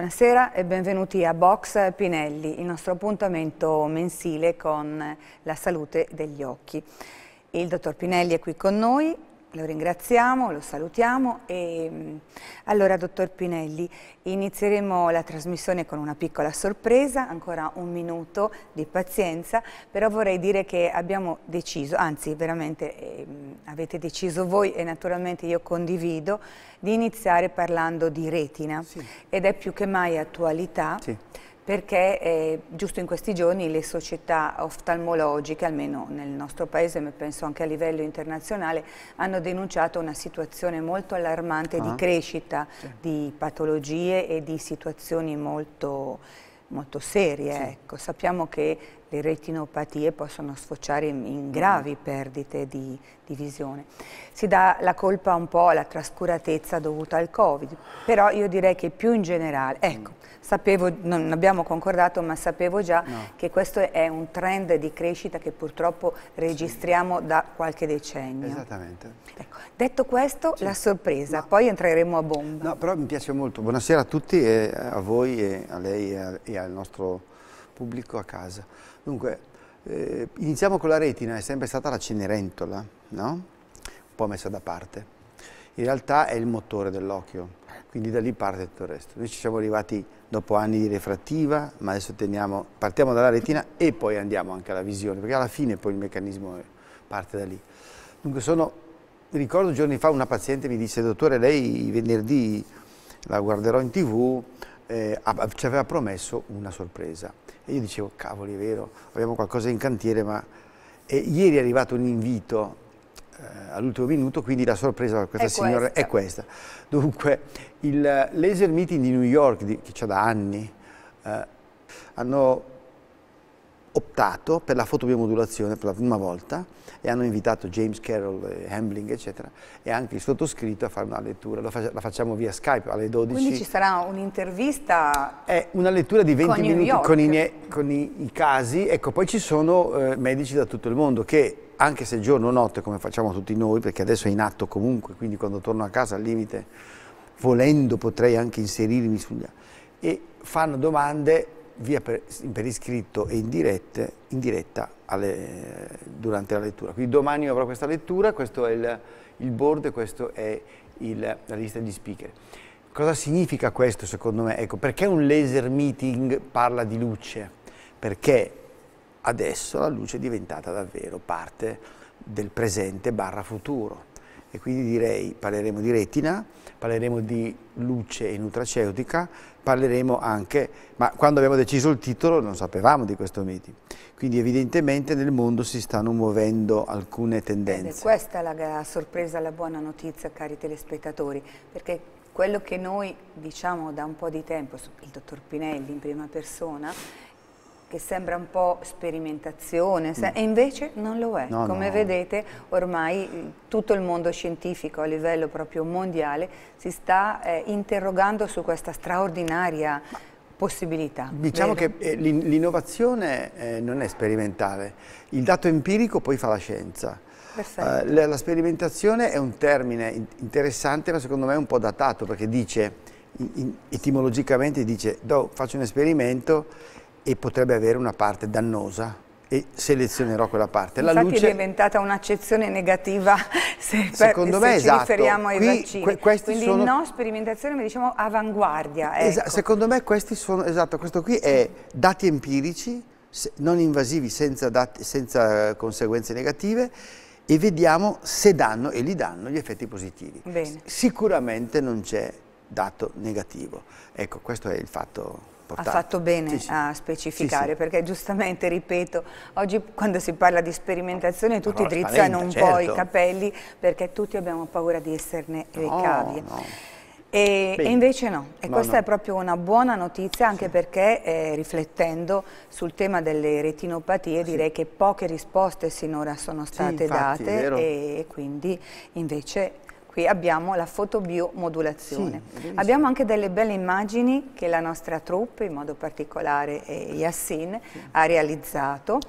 Buonasera e benvenuti a Box Pinelli, il nostro appuntamento mensile con la salute degli occhi. Il dottor Pinelli è qui con noi, lo ringraziamo, lo salutiamo e allora, dottor Pinelli, inizieremo la trasmissione con una piccola sorpresa, ancora un minuto di pazienza, però vorrei dire che abbiamo deciso, anzi veramente eh, avete deciso voi e naturalmente io condivido, di iniziare parlando di retina sì. ed è più che mai attualità. Sì perché eh, giusto in questi giorni le società oftalmologiche, almeno nel nostro paese, ma penso anche a livello internazionale, hanno denunciato una situazione molto allarmante ah. di crescita sì. di patologie e di situazioni molto molto serie. Sì. Ecco. Sappiamo che le retinopatie possono sfociare in, in gravi perdite di, di, visione. Si dà la colpa un po' alla trascuratezza dovuta al Covid, però io direi che più in generale, ecco, sapevo, non abbiamo concordato, ma sapevo già no. che questo è un trend di crescita che purtroppo registriamo sì. da qualche decennio. Esattamente. Ecco, detto questo, sì. la sorpresa, no. poi entreremo a bomba. No, però mi piace molto. Buonasera a tutti, e a voi, e a lei e al nostro pubblico a casa. Dunque, eh, iniziamo con la retina, è sempre stata la cenerentola, no? un po' messa da parte. In realtà è il motore dell'occhio, quindi da lì parte tutto il resto. Noi ci siamo arrivati dopo anni di refrattiva, ma adesso teniamo, partiamo dalla retina e poi andiamo anche alla visione, perché alla fine poi il meccanismo parte da lì. Dunque sono, ricordo giorni fa una paziente mi disse, dottore, lei venerdì la guarderò in tv, eh, ci aveva promesso una sorpresa. E io dicevo, cavoli, è vero, abbiamo qualcosa in cantiere, ma... E ieri è arrivato un invito eh, all'ultimo minuto, quindi la sorpresa per questa è signora questa. è questa. Dunque, il laser meeting di New York, di, che c'è da anni, eh, hanno optato per la fotobiomodulazione per la prima volta e hanno invitato James Carroll, eh, Hambling, eccetera, e anche il sottoscritto a fare una lettura. La, facciamo via Skype alle 12. Quindi ci sarà un'intervista? È una lettura di 20 con minuti con, i, con i, i, casi. Ecco, poi ci sono eh, medici da tutto il mondo che anche se giorno o notte, come facciamo tutti noi, perché adesso è in atto comunque, quindi quando torno a casa al limite, volendo potrei anche inserirmi sugli... e fanno domande via per, per iscritto e in, dirette, in diretta alle, durante la lettura. Quindi domani avrò questa lettura, questo è il, il board e questa è il, la lista di speaker. Cosa significa questo secondo me? Ecco, perché un laser meeting parla di luce? Perché adesso la luce è diventata davvero parte del presente barra futuro e quindi direi parleremo di retina, parleremo di luce e nutraceutica, parleremo anche, ma quando abbiamo deciso il titolo non sapevamo di questo meeting. Quindi evidentemente nel mondo si stanno muovendo alcune tendenze. Ed è questa la, la sorpresa, la buona notizia, cari telespettatori, perché quello che noi diciamo da un po' di tempo, il dottor Pinelli in prima persona, che sembra un po' sperimentazione, mm. e invece non lo è. No, Come no. vedete ormai eh, tutto il mondo scientifico a livello proprio mondiale si sta eh, interrogando su questa straordinaria possibilità. Diciamo vero? che eh, l'innovazione eh, non è sperimentale, il dato empirico poi fa la scienza. Eh, la, la sperimentazione è un termine interessante ma secondo me un po' datato perché dice, in, in, etimologicamente dice, do, faccio un esperimento e potrebbe avere una parte dannosa e selezionerò quella parte. Infatti la luce è diventata un'accezione negativa se, Secondo per, me, se esatto. ci riferiamo ai Qui, vaccini. Que Quindi sono... no sperimentazione ma diciamo avanguardia. ecco. secondo me questi sono, esatto, questo qui è dati empirici, non invasivi senza, dati, senza conseguenze negative e vediamo se danno e li danno gli effetti positivi. Bene. Sicuramente non c'è dato negativo. Ecco, questo è il fatto importante. Ha fatto bene sì, sì. a specificare, sì, perché giustamente, ripeto, oggi quando si parla di sperimentazione tutti spaventa, drizzano un certo. po' i certo. capelli perché tutti abbiamo paura di esserne dei no, cavi. No. E, e, invece no, e no, questa no. è proprio una buona notizia anche sì. perché eh, riflettendo sul tema delle retinopatie sì. direi che poche risposte sinora sono state sì, infatti, date e quindi invece qui abbiamo la fotobiomodulazione. Sì, abbiamo anche delle belle immagini che la nostra troupe, in modo particolare eh, Yassin, sì. ha realizzato.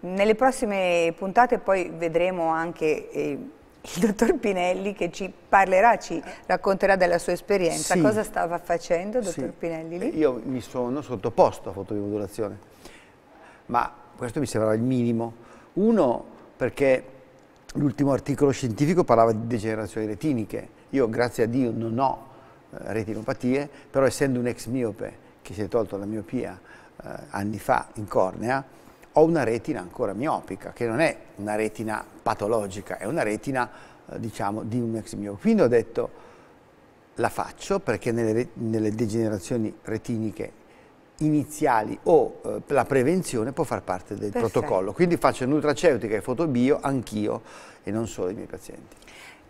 Nelle prossime puntate poi vedremo anche... Eh, il dottor Pinelli che ci parlerà, ci racconterà della sua esperienza. Sì. Cosa stava facendo, dottor sì. Pinelli? Lì? Eh, io mi sono sottoposto a fotobiomodulazione, ma questo mi sembrava il minimo. Uno, perché l'ultimo articolo scientifico parlava di degenerazioni retiniche. Io, grazie a Dio, non ho eh, retinopatie, però essendo un ex miope che si è tolto la miopia eh, anni fa in cornea, ho una retina ancora miopica, che non è una retina patologica, è una retina, eh, diciamo, di un ex miope. Quindi ho detto, la faccio perché nelle, nelle degenerazioni retiniche iniziali o eh, la prevenzione può far parte del Perfetto. protocollo. Quindi faccio nutraceutica e fotobio anch'io e non solo i miei pazienti.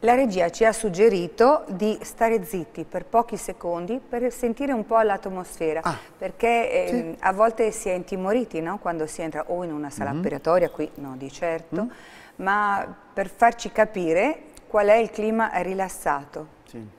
La regia ci ha suggerito di stare zitti per pochi secondi per sentire un po' l'atmosfera, ah, perché sì. Ehm, a volte si è intimoriti no? quando si entra o in una sala mm -hmm. operatoria, qui no di certo, mm -hmm. ma per farci capire qual è il clima rilassato. Sì.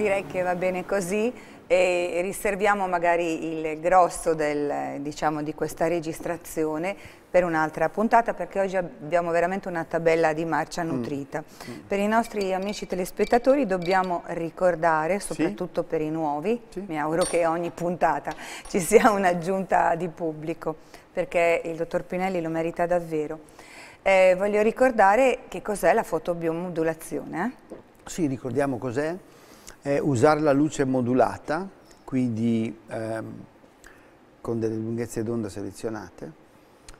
Direi che va bene così e riserviamo magari il grosso del, diciamo, di questa registrazione per un'altra puntata perché oggi abbiamo veramente una tabella di marcia mm. nutrita. Mm. Per i nostri amici telespettatori dobbiamo ricordare, soprattutto sì. per i nuovi, sì. mi auguro che ogni puntata ci sia un'aggiunta di pubblico perché il dottor Pinelli lo merita davvero. Eh, voglio ricordare che cos'è la fotobiomodulazione. Eh? Sì, ricordiamo cos'è è usare la luce modulata, quindi ehm, con delle lunghezze d'onda selezionate,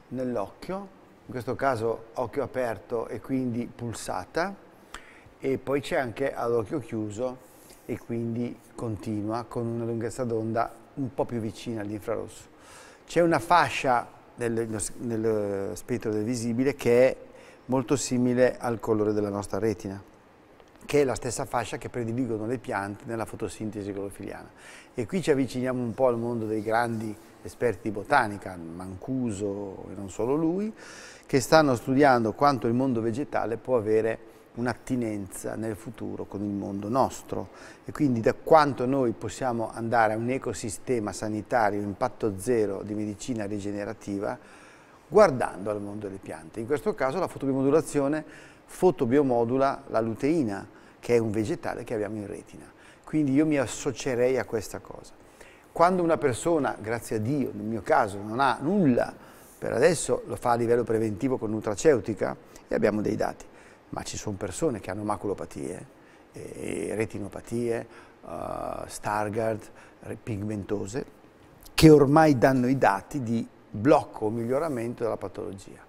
nell'occhio, in questo caso occhio aperto e quindi pulsata, e poi c'è anche all'occhio chiuso e quindi continua con una lunghezza d'onda un po' più vicina all'infrarosso. C'è una fascia nel, nel spettro del visibile che è molto simile al colore della nostra retina che è la stessa fascia che prediligono le piante nella fotosintesi clorofiliana. E qui ci avviciniamo un po' al mondo dei grandi esperti di botanica, Mancuso e non solo lui, che stanno studiando quanto il mondo vegetale può avere un'attinenza nel futuro con il mondo nostro e quindi da quanto noi possiamo andare a un ecosistema sanitario impatto zero di medicina rigenerativa guardando al mondo delle piante. In questo caso la fotobiomodulazione fotobiomodula la luteina, che è un vegetale che abbiamo in retina. Quindi io mi associerei a questa cosa. Quando una persona, grazie a Dio, nel mio caso, non ha nulla, per adesso lo fa a livello preventivo con nutraceutica e abbiamo dei dati, ma ci sono persone che hanno maculopatie, eh, retinopatie, uh, eh, Stargard, pigmentose, che ormai danno i dati di blocco o miglioramento della patologia.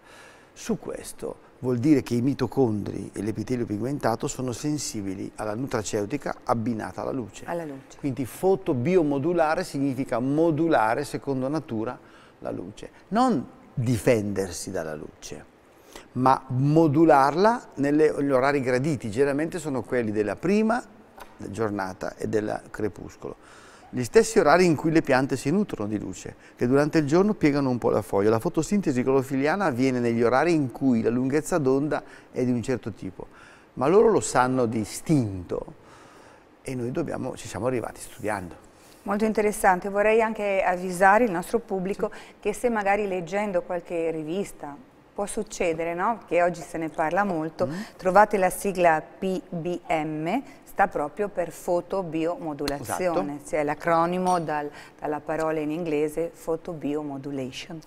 Su questo vuol dire che i mitocondri e l'epitelio pigmentato sono sensibili alla nutraceutica abbinata alla luce. Alla luce. Quindi fotobiomodulare significa modulare secondo natura la luce, non difendersi dalla luce, ma modularla negli orari graditi, generalmente sono quelli della prima giornata e del crepuscolo gli stessi orari in cui le piante si nutrono di luce, che durante il giorno piegano un po' la foglia. La fotosintesi clorofiliana avviene negli orari in cui la lunghezza d'onda è di un certo tipo, ma loro lo sanno di istinto e noi dobbiamo, ci siamo arrivati studiando. Molto interessante, vorrei anche avvisare il nostro pubblico sì. che se magari leggendo qualche rivista, può succedere, no? che oggi se ne parla molto, mm. trovate la sigla PBM, sta proprio per fotobiomodulazione, esatto. cioè l'acronimo dal, dalla parola in inglese fotobiomodulation.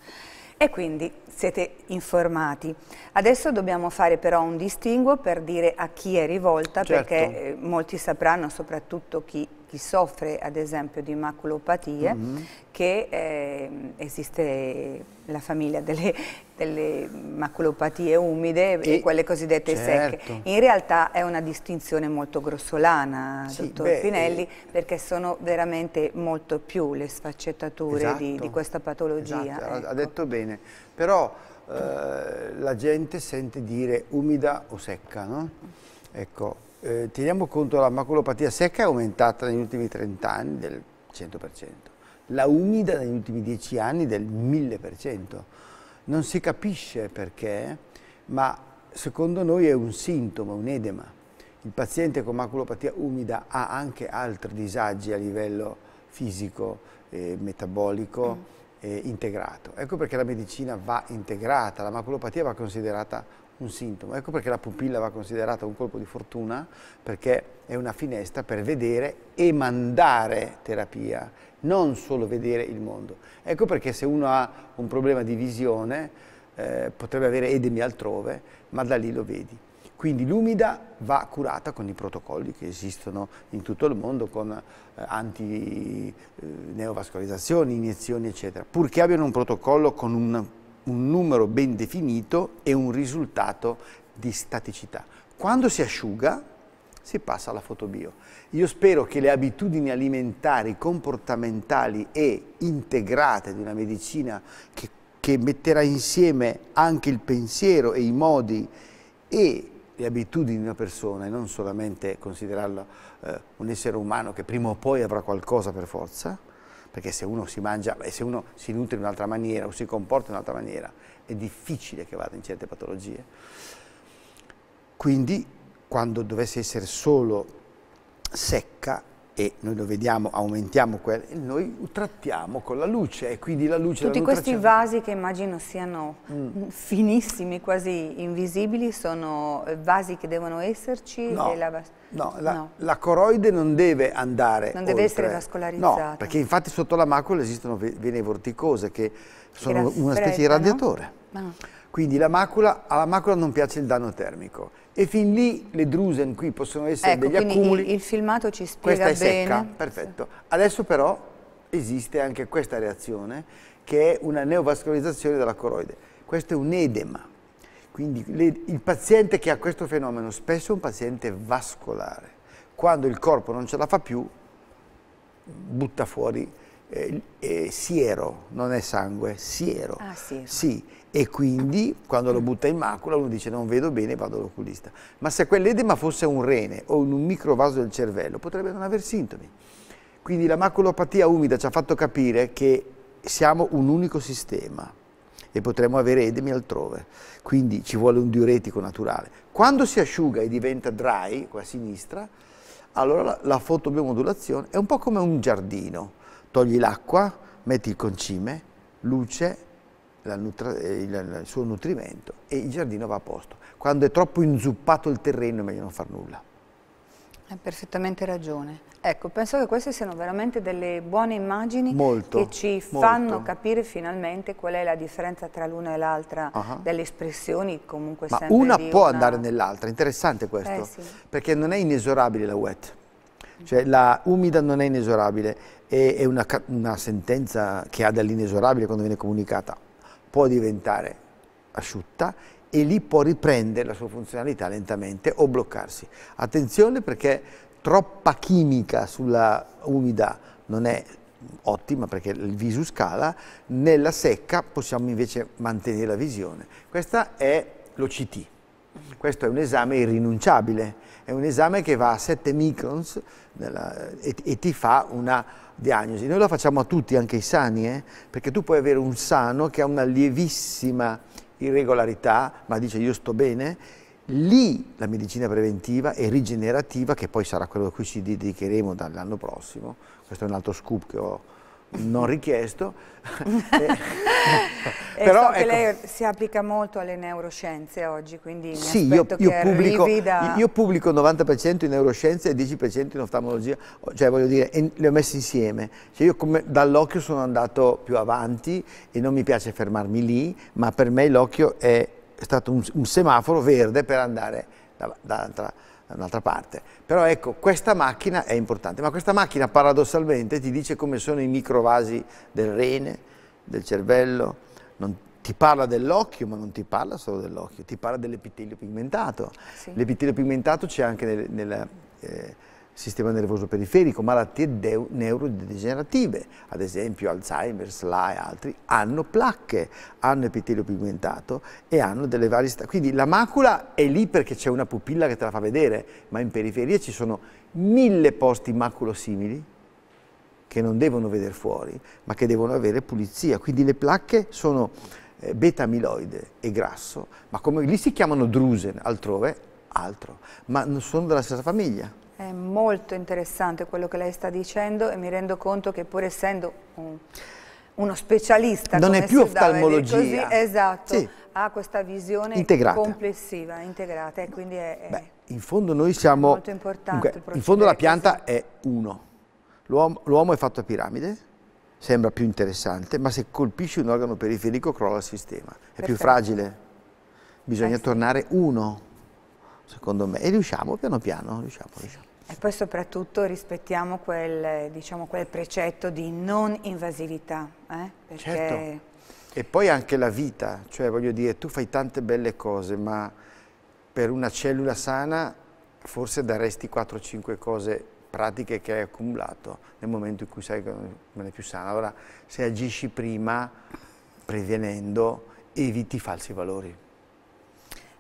E quindi siete informati. Adesso dobbiamo fare però un distinguo per dire a chi è rivolta, certo. perché eh, molti sapranno, soprattutto chi chi soffre ad esempio di maculopatie, mm -hmm. che eh, esiste la famiglia delle, delle maculopatie umide e, e quelle cosiddette certo. secche. In realtà è una distinzione molto grossolana, sì, dottor beh, Pinelli, e... Eh, perché sono veramente molto più le sfaccettature esatto, di, di, esatto. questa patologia. Esatto, ecco. ha detto bene, però eh, la gente sente dire umida o secca, no? Ecco, eh, teniamo conto che la maculopatia secca è aumentata negli ultimi 30 anni del 100%, la umida negli ultimi 10 anni del 1000%. Non si capisce perché, ma secondo noi è un sintomo, un edema. Il paziente con maculopatia umida ha anche altri disagi a livello fisico, eh, metabolico, mm. integrato. Ecco perché la medicina va integrata, la maculopatia va considerata un sintomo. Ecco perché la pupilla va considerata un colpo di fortuna, perché è una finestra per vedere e mandare terapia, non solo vedere il mondo. Ecco perché se uno ha un problema di visione, eh, potrebbe avere edemi altrove, ma da lì lo vedi. Quindi l'umida va curata con i protocolli che esistono in tutto il mondo, con eh, anti-neovascolarizzazioni, eh, iniezioni, eccetera, purché abbiano un protocollo con un un numero ben definito e un risultato di staticità. Quando si asciuga si passa alla fotobio. Io spero che le abitudini alimentari, comportamentali e integrate di una medicina che, che metterà insieme anche il pensiero e i modi e le abitudini di una persona e non solamente considerarla eh, un essere umano che prima o poi avrà qualcosa per forza, perché se uno si mangia e se uno si nutre in un'altra maniera o si comporta in un'altra maniera, è difficile che vada in certe patologie. Quindi quando dovesse essere solo secca, e noi lo vediamo, aumentiamo quello, noi trattiamo con la luce e quindi la luce... Tutti la questi vasi che immagino siano mm. finissimi, quasi invisibili, sono vasi che devono esserci? No, la, no, la, no. la, coroide non deve andare Non deve oltre. essere vascolarizzata. No, perché infatti sotto la macula esistono vene vorticose che sono una specie di radiatore. No? Quindi macula, alla macula non piace il danno termico. E fin lì le drusen qui possono essere ecco, degli accumuli. Il, il filmato ci spiega Questa è secca, perfetto. Sì. Adesso però esiste anche questa reazione che è una neovascolarizzazione della coroide. Questo è un edema. Quindi le, il paziente che ha questo fenomeno spesso è un paziente vascolare. Quando il corpo non ce la fa più, butta fuori eh, eh, siero, non è sangue, siero. Ah, sì. Sì, e quindi quando lo butta in macula uno dice non vedo bene, vado all'oculista. Ma se quell'edema fosse un rene o in un microvaso del cervello potrebbe non aver sintomi. Quindi la maculopatia umida ci ha fatto capire che siamo un unico sistema e potremmo avere edemi altrove, quindi ci vuole un diuretico naturale. Quando si asciuga e diventa dry, qua a sinistra, allora la, la fotobiomodulazione è un po' come un giardino, togli l'acqua, metti il concime, luce, eh, il suo nutrimento e il giardino va a posto. Quando è troppo inzuppato il terreno è meglio non far nulla. Hai perfettamente ragione. Ecco, penso che queste siano veramente delle buone immagini molto, che ci fanno molto. capire finalmente qual è la differenza tra l'una e l'altra uh -huh. delle espressioni comunque Ma sempre una può una... andare nell'altra, interessante questo, eh, sì. perché non è inesorabile la wet, cioè la umida non è inesorabile, è, è una, una sentenza che ha dell'inesorabile quando viene comunicata, può diventare asciutta e lì può riprendere la sua funzionalità lentamente o bloccarsi. Attenzione perché troppa chimica sulla umida non è ottima perché il viso scala, nella secca possiamo invece mantenere la visione. Questa è l'OCT, questo è un esame irrinunciabile, è un esame che va a 7 microns e, ti fa una diagnosi. Noi la facciamo a tutti, anche ai sani, eh? perché tu puoi avere un sano che ha una lievissima irregolarità, ma dice io sto bene, lì la medicina preventiva e rigenerativa, che poi sarà quello a cui ci dedicheremo dall'anno prossimo, questo è un altro scoop che ho non richiesto. però, so ecco, lei si applica molto alle neuroscienze oggi, quindi sì, io, io, pubblico, da... io pubblico 90% in neuroscienze e 10% in oftalmologia, cioè voglio dire, le ho messe insieme. Cioè, io dall'occhio sono andato più avanti e non mi piace fermarmi lì, ma per me l'occhio è stato un, un semaforo verde per andare dall'altra parte da un'altra parte. Però ecco, questa macchina è importante, ma questa macchina paradossalmente ti dice come sono i microvasi del rene, del cervello, non, ti parla dell'occhio, ma non ti parla solo dell'occhio, ti parla dell'epitelio pigmentato. Sì. L'epitelio pigmentato c'è anche nel, nel eh, sistema nervoso periferico, malattie neurodegenerative, ad esempio Alzheimer, SLA e altri, hanno placche, hanno epitelio pigmentato e hanno delle varie... Quindi la macula è lì perché c'è una pupilla che te la fa vedere, ma in periferia ci sono mille posti maculosimili che non devono vedere fuori, ma che devono avere pulizia. Quindi le placche sono eh, beta amiloide e grasso, ma come lì si chiamano drusen, altrove altro, ma non sono della stessa famiglia. È molto interessante quello che lei sta dicendo e mi rendo conto che pur essendo un, uno specialista... Non è più oftalmologia. Così, esatto, sì. ha questa visione integrata. complessiva, integrata e quindi è... è Beh, in fondo noi siamo... Molto importante. Dunque, in fondo la pianta si... è uno. L'uomo è fatto a piramide, sembra più interessante, ma se colpisci un organo periferico crolla il sistema, è Perfetto. più fragile. Bisogna eh sì. tornare uno secondo me, e riusciamo piano piano, riusciamo, riusciamo. E poi soprattutto rispettiamo quel, diciamo, quel precetto di non invasività. Eh? Perché... Certo. E poi anche la vita, cioè voglio dire, tu fai tante belle cose, ma per una cellula sana forse daresti 4-5 cose pratiche che hai accumulato nel momento in cui sai che non è più sana. Allora, se agisci prima, prevenendo, eviti falsi valori.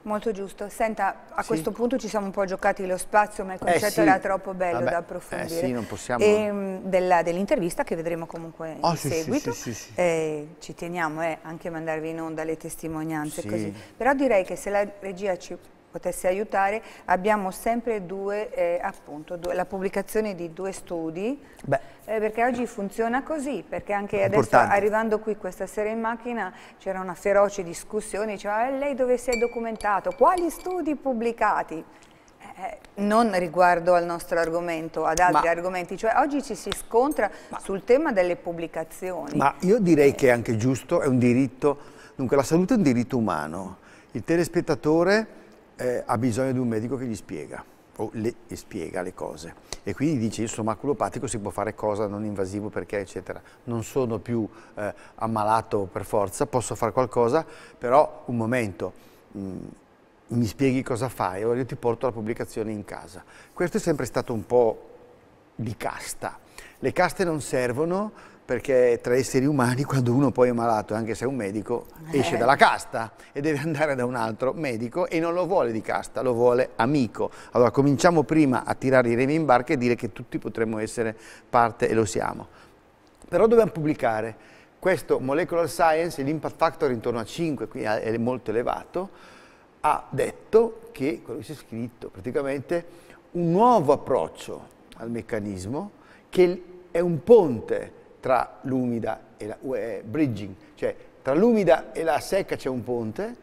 Molto giusto. Senta, a sì. questo punto ci siamo un po' giocati lo spazio, ma il eh, concetto eh sì. era troppo bello Vabbè. da eh, approfondire. Eh sì, non possiamo... Ehm, dell'intervista che vedremo comunque oh, in sì, seguito. Eh, ci teniamo eh, anche a mandarvi in onda le testimonianze così. Però direi che se la regia ci potesse aiutare, abbiamo sempre due, eh, appunto, due, la pubblicazione di due studi, eh, perché oggi funziona così, perché anche adesso arrivando qui questa sera in macchina c'era una feroce discussione, diceva eh, lei dove si è documentato, quali studi pubblicati? Eh, non riguardo al nostro argomento, ad altri ma, argomenti, cioè oggi ci si scontra ma, sul tema delle pubblicazioni. Ma io direi eh. che è anche giusto, è un diritto, dunque la salute è un diritto umano, il telespettatore eh, ha bisogno di un medico che gli spiega o le spiega le cose e quindi dice io sono maculopatico si può fare cosa non invasivo perché eccetera non sono più eh, ammalato per forza posso fare qualcosa però un momento mh, mm, mi spieghi cosa fai ora io ti porto la pubblicazione in casa questo è sempre stato un po' di casta le caste non servono perché tra esseri umani quando uno poi è malato, anche se è un medico, eh. esce dalla casta e deve andare da un altro medico e non lo vuole di casta, lo vuole amico. Allora cominciamo prima a tirare i remi in barca e dire che tutti potremmo essere parte e lo siamo. Però dobbiamo pubblicare questo Molecular Science, l'impact factor intorno a 5, quindi è molto elevato, ha detto che, quello che si è scritto, praticamente un nuovo approccio al meccanismo che è un ponte tra l'umida e la eh, bridging, cioè tra l'umida e la secca c'è un ponte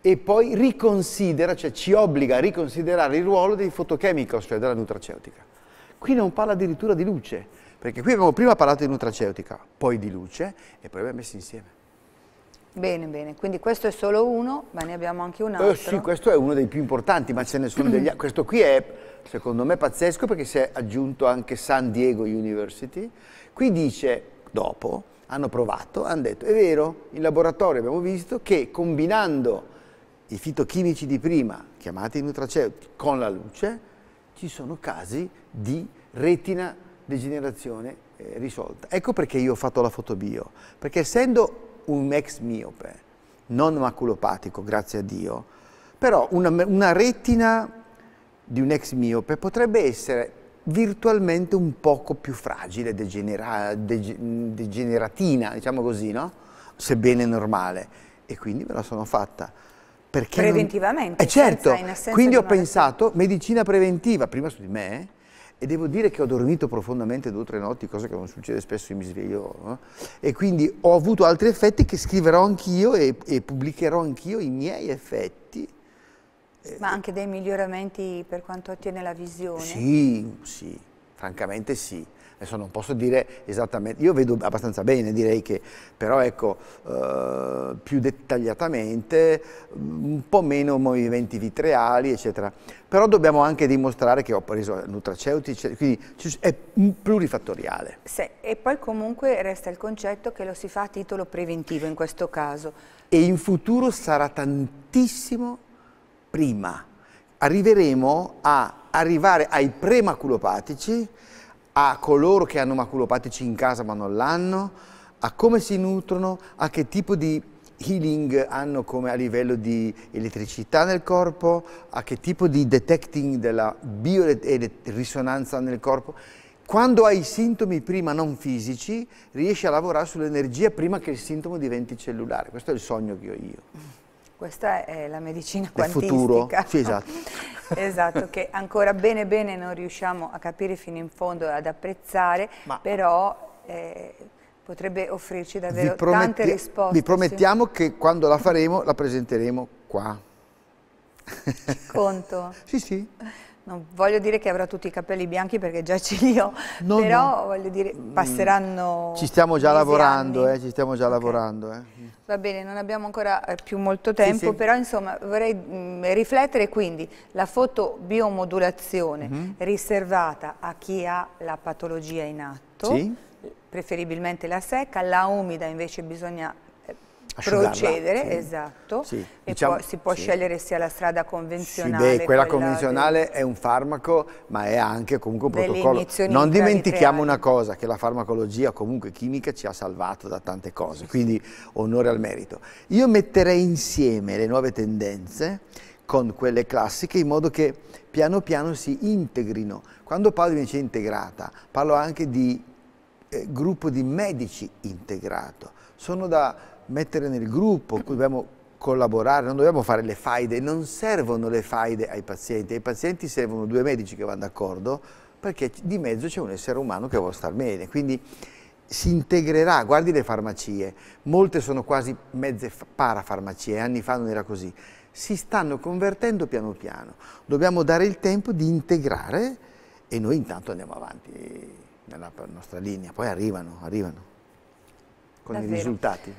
e poi riconsidera, cioè ci obbliga a riconsiderare il ruolo dei photochemicals, cioè della nutraceutica. Qui non parla addirittura di luce, perché qui abbiamo prima parlato di nutraceutica, poi di luce e poi abbiamo messo insieme. Bene, bene, quindi questo è solo uno, ma ne abbiamo anche un eh, altro. Eh, sì, questo è uno dei più importanti, ma ce ne sono degli altri. Questo qui è, secondo me, pazzesco perché si è aggiunto anche San Diego University, Qui dice, dopo, hanno provato, hanno detto, è vero, in laboratorio abbiamo visto che combinando i fitochimici di prima, chiamati nutraceuti, con la luce, ci sono casi di retina degenerazione eh, risolta. Ecco perché io ho fatto la foto bio, perché essendo un ex miope, non maculopatico, grazie a Dio, però una, una retina di un ex miope potrebbe essere virtualmente un poco più fragile, degenera, dege, degeneratina, diciamo così, no? Sebbene normale. E quindi me la sono fatta. Perché Preventivamente? Eh, cioè, certo. Non... Eh certo, quindi ho pensato medicina preventiva, prima su di me, e devo dire che ho dormito profondamente due o tre notti, cosa che non succede spesso, mi sveglio. No? E quindi ho avuto altri effetti che scriverò anch'io e, e pubblicherò anch'io i miei effetti eh, Ma anche dei miglioramenti per quanto attiene la visione? Sì, sì, francamente sì. Adesso non posso dire esattamente, io vedo abbastanza bene direi che, però ecco, eh, più dettagliatamente, mm, un po' meno movimenti vitreali, eccetera. Però dobbiamo anche dimostrare che ho preso nutraceutici, quindi è plurifattoriale. Se, e poi comunque resta il concetto che lo si fa a titolo preventivo in questo caso. E in futuro sarà tantissimo prima. Arriveremo a arrivare ai premaculopatici, a coloro che hanno maculopatici in casa ma non l'hanno, a come si nutrono, a che tipo di healing hanno come a livello di elettricità nel corpo, a che tipo di detecting della biorisonanza nel corpo. Quando hai sintomi prima non fisici, riesci a lavorare sull'energia prima che il sintomo diventi cellulare. Questo è il sogno che ho io. Questa è la medicina quantistica. Del futuro, sì esatto. esatto, che ancora bene bene non riusciamo a capire fino in fondo e ad apprezzare, Ma però eh, potrebbe offrirci davvero tante risposte. Vi promettiamo sì. che quando la faremo la presenteremo qua. Ci conto. sì, sì non voglio dire che avrà tutti i capelli bianchi perché già ce li ho, no, però no. voglio dire mm. passeranno... Ci stiamo già lavorando, eh, ci stiamo già okay. lavorando. Eh. Va bene, non abbiamo ancora eh, più molto tempo, sì, sì. però insomma vorrei mh, mm, riflettere quindi la fotobiomodulazione mm -hmm. riservata a chi ha la patologia in atto, sì. preferibilmente la secca, la umida invece bisogna procedere, sì. esatto, sì. e diciamo, poi si può sì. scegliere sia la strada convenzionale. Sì, beh, quella, quella convenzionale di... è un farmaco, ma è anche comunque un protocollo. Non dimentichiamo una cosa, che la farmacologia comunque chimica ci ha salvato da tante cose, quindi onore al merito. Io metterei insieme le nuove tendenze con quelle classiche in modo che piano piano si integrino. Quando parlo di medicina integrata, parlo anche di eh, gruppo di medici integrato. Sono da mettere nel gruppo, dobbiamo collaborare, non dobbiamo fare le faide, non servono le faide ai pazienti, ai pazienti servono due medici che vanno d'accordo perché di mezzo c'è un essere umano che vuole star bene, quindi si integrerà, guardi le farmacie, molte sono quasi mezze parafarmacie, anni fa non era così, si stanno convertendo piano piano, dobbiamo dare il tempo di integrare e noi intanto andiamo avanti nella nostra linea, poi arrivano, arrivano con Davvero. i risultati.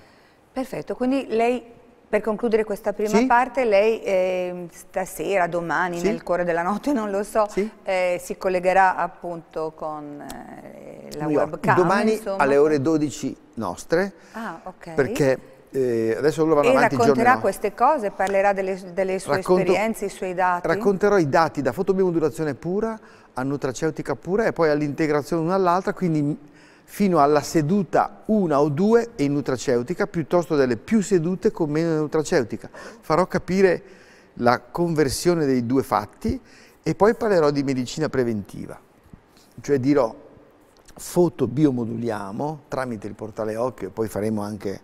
Perfetto, quindi lei per concludere questa prima sì. parte, lei eh, stasera, domani, sì. nel cuore della notte, non lo so, sì. eh, si collegherà appunto con eh, la York. webcam. Domani insomma. alle ore 12 nostre, ah, okay. perché eh, adesso loro vanno e avanti giorni E racconterà queste cose, parlerà delle, delle sue Racconto, esperienze, i suoi dati? Racconterò i dati da fotobiomodulazione pura a nutraceutica pura e poi all'integrazione una all'altra, quindi fino alla seduta una o due e in nutraceutica, piuttosto delle più sedute con meno nutraceutica. Farò capire la conversione dei due fatti e poi parlerò di medicina preventiva, cioè dirò fotobiomoduliamo tramite il portale occhio e poi faremo anche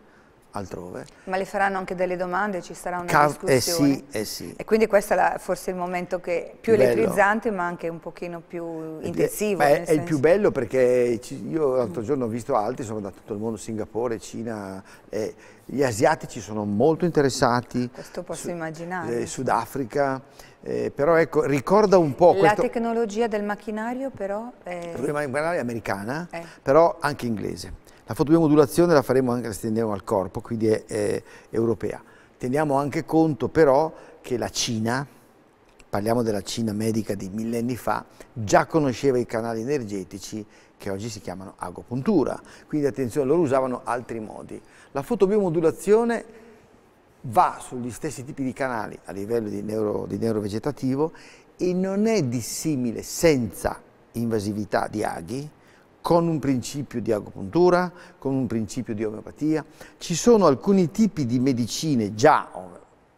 altrove. Ma le faranno anche delle domande, ci sarà una Ca discussione. Eh sì, eh sì. E quindi questo è la, forse il momento che più bello. elettrizzante ma anche un pochino più intensivo. Beh, è senso. il più bello perché io l'altro giorno ho visto altri, sono da tutto il mondo, Singapore, Cina, eh, gli asiatici sono molto interessati. Ah, questo posso su, immaginare. Eh, Sudafrica, eh, però ecco, ricorda un po'... La questo... tecnologia del macchinario però... È... La tecnologia macchinario è americana, eh. però anche inglese la fotobiomodulazione la faremo anche, la estendiamo al corpo, quindi è, è europea. Teniamo anche conto però che la Cina, parliamo della Cina medica di millenni fa, già conosceva i canali energetici che oggi si chiamano agopuntura, quindi attenzione, loro usavano altri modi. La fotobiomodulazione va sugli stessi tipi di canali a livello di, neuro, di neurovegetativo e non è dissimile senza invasività di aghi con un principio di agopuntura, con un principio di omeopatia. Ci sono alcuni tipi di medicine già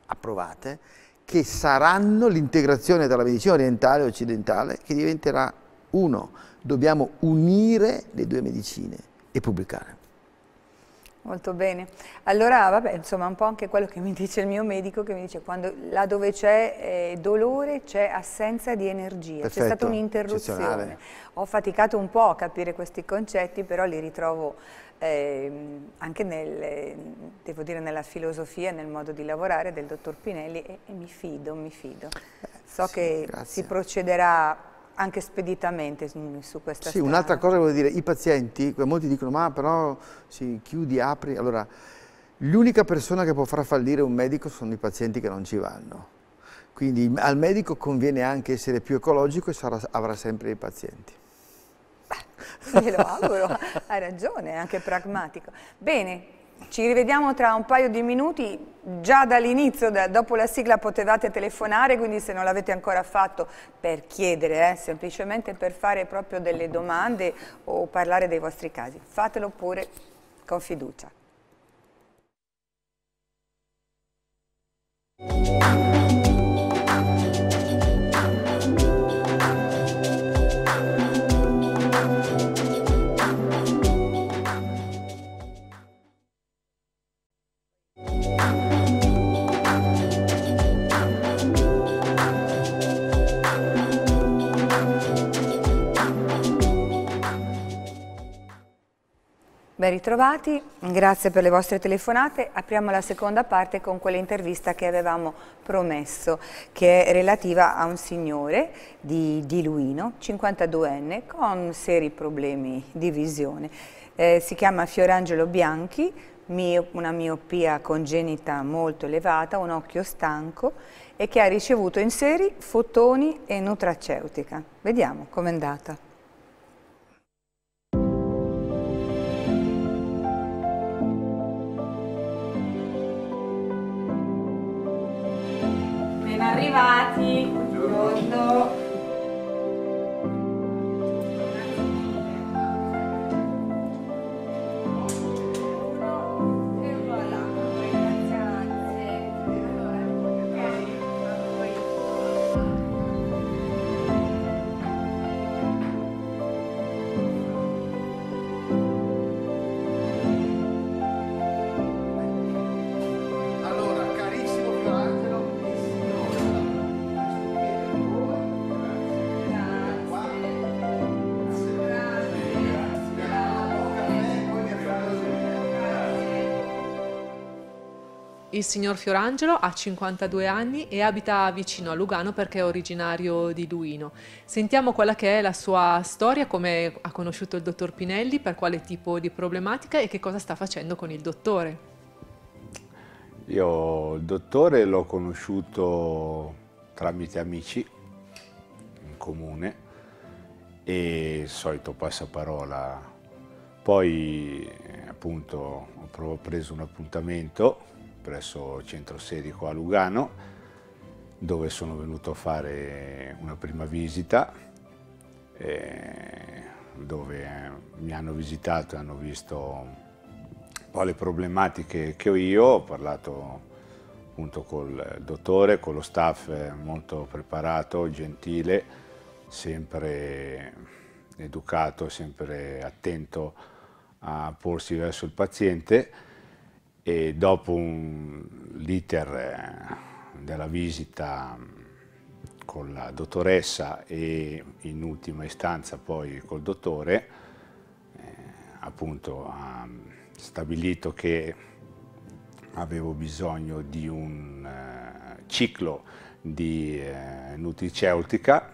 approvate che saranno l'integrazione tra la medicina orientale e occidentale che diventerà uno. Dobbiamo unire le due medicine e pubblicare. Molto bene. Allora, vabbè, insomma, un po' anche quello che mi dice il mio medico, che mi dice quando là dove c'è eh, dolore c'è assenza di energia, c'è stata un'interruzione. Ho faticato un po' a capire questi concetti, però li ritrovo eh, anche nel, devo dire, nella filosofia, nel modo di lavorare del dottor Pinelli e, e mi fido, mi fido. So sì, che grazie. si procederà anche speditamente su questa Sì, un'altra cosa voglio dire, i pazienti, molti dicono ma però si chiudi, apri, allora l'unica persona che può far fallire un medico sono i pazienti che non ci vanno. Quindi al medico conviene anche essere più ecologico e sarà, avrà sempre i pazienti. Beh, glielo auguro, hai ragione, è anche pragmatico. Bene, ci rivediamo tra un paio di minuti, già dall'inizio, da, dopo la sigla potevate telefonare, quindi se non l'avete ancora fatto per chiedere, eh, semplicemente per fare proprio delle domande o parlare dei vostri casi, fatelo pure con fiducia. Música ben ritrovati, grazie per le vostre telefonate. Apriamo la seconda parte con quell'intervista che avevamo promesso, che è relativa a un signore di, di Luino, 52enne, con seri problemi di visione. Eh, si chiama Fiorangelo Bianchi, mio, una miopia congenita molto elevata, un occhio stanco e che ha ricevuto in seri fotoni e nutraceutica. Vediamo com'è andata. arrivati. Buongiorno. Buongiorno. Il signor Fiorangelo ha 52 anni e abita vicino a Lugano perché è originario di Duino. Sentiamo quella che è la sua storia, come ha conosciuto il dottor Pinelli, per quale tipo di problematica e che cosa sta facendo con il dottore. Io il dottore l'ho conosciuto tramite amici in comune e il solito passaparola. Poi appunto ho preso un appuntamento presso il centro sedi a Lugano dove sono venuto a fare una prima visita eh, dove mi hanno visitato e hanno visto un po' le problematiche che ho io, ho parlato appunto col dottore, con lo staff molto preparato, gentile, sempre educato, sempre attento a porsi verso il paziente e dopo l'iter eh, della visita con la dottoressa e in ultima istanza poi col dottore, eh, appunto ha stabilito che avevo bisogno di un eh, ciclo di eh, nutriceutica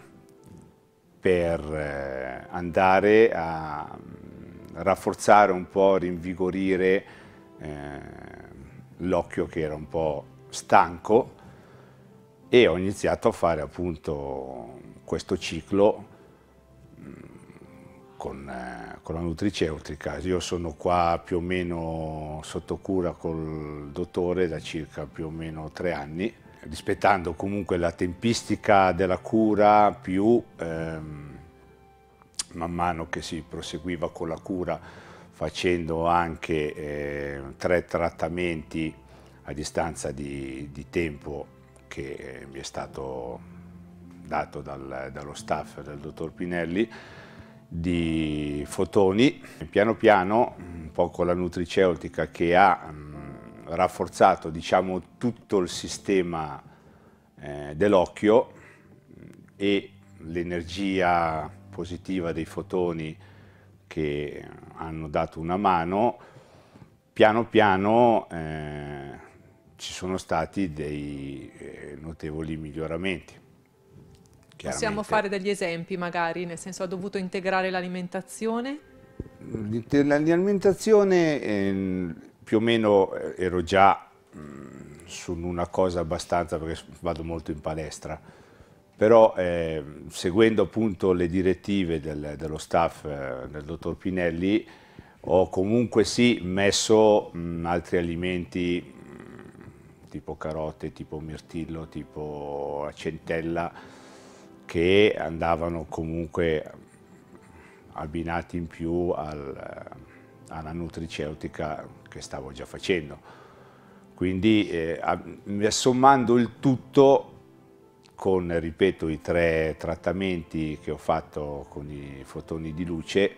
per eh, andare a mm, rafforzare un po', rinvigorire eh, l'occhio che era un po' stanco e ho iniziato a fare appunto questo ciclo mm, con, eh, con la nutriceutrica. Io sono qua più o meno sotto cura col dottore da circa più o meno tre anni rispettando comunque la tempistica della cura più ehm, man mano che si proseguiva con la cura facendo anche eh, tre trattamenti a distanza di, di tempo che eh, mi è stato dato dal, dallo staff del dottor Pinelli di fotoni. Piano piano, un po' con la nutriceutica che ha mh, mm, rafforzato diciamo, tutto il sistema eh, dell'occhio e l'energia positiva dei fotoni che hanno dato una mano, piano piano eh, ci sono stati dei eh, notevoli miglioramenti. Possiamo fare degli esempi magari, nel senso ha dovuto integrare l'alimentazione? L'alimentazione eh, più o meno eh, ero già mh, mm, su una cosa abbastanza, perché vado molto in palestra, però eh, seguendo appunto le direttive del, dello staff eh, del dottor Pinelli ho comunque sì messo mh, altri alimenti mh, tipo carote, tipo mirtillo, tipo centella che andavano comunque abbinati in più al, eh, alla nutriceutica che stavo già facendo. Quindi eh, sommando il tutto con, ripeto, i tre trattamenti che ho fatto con i fotoni di luce,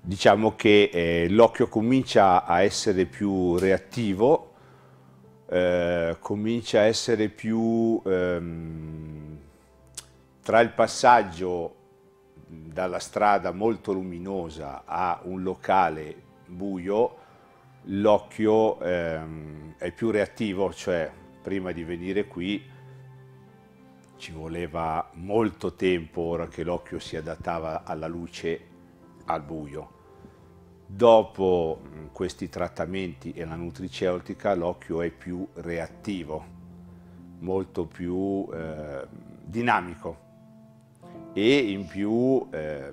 diciamo che eh, l'occhio comincia a essere più reattivo, eh, comincia a essere più ehm, tra il passaggio dalla strada molto luminosa a un locale buio, l'occhio ehm, è più reattivo, cioè prima di venire qui ci voleva molto tempo ora che l'occhio si adattava alla luce al buio. Dopo mm, questi trattamenti e la nutriceutica l'occhio è più reattivo, molto più eh, dinamico e in più eh,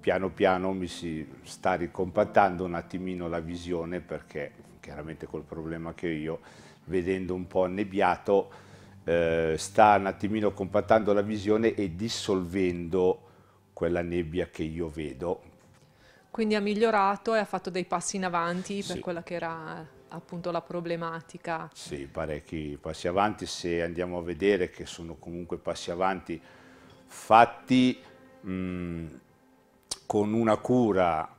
piano piano mi si sta ricompattando un attimino la visione perché chiaramente col problema che io, vedendo un po' annebbiato, eh, sta un attimino compattando la visione e dissolvendo quella nebbia che io vedo. Quindi ha migliorato e ha fatto dei passi in avanti sì. per quella che era appunto la problematica. Sì, parecchi passi avanti, se andiamo a vedere che sono comunque passi avanti fatti mh, mm, con una cura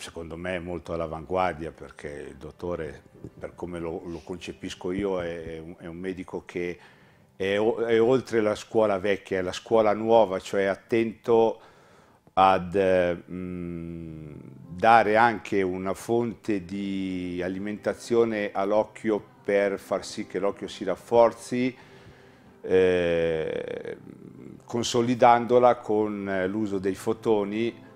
secondo me è molto all'avanguardia perché il dottore, per come lo, lo concepisco io, è un, è un medico che è, è, oltre la scuola vecchia, è la scuola nuova, cioè attento ad mh, mm, dare anche una fonte di alimentazione all'occhio per far sì che l'occhio si rafforzi, eh, consolidandola con eh, l'uso dei fotoni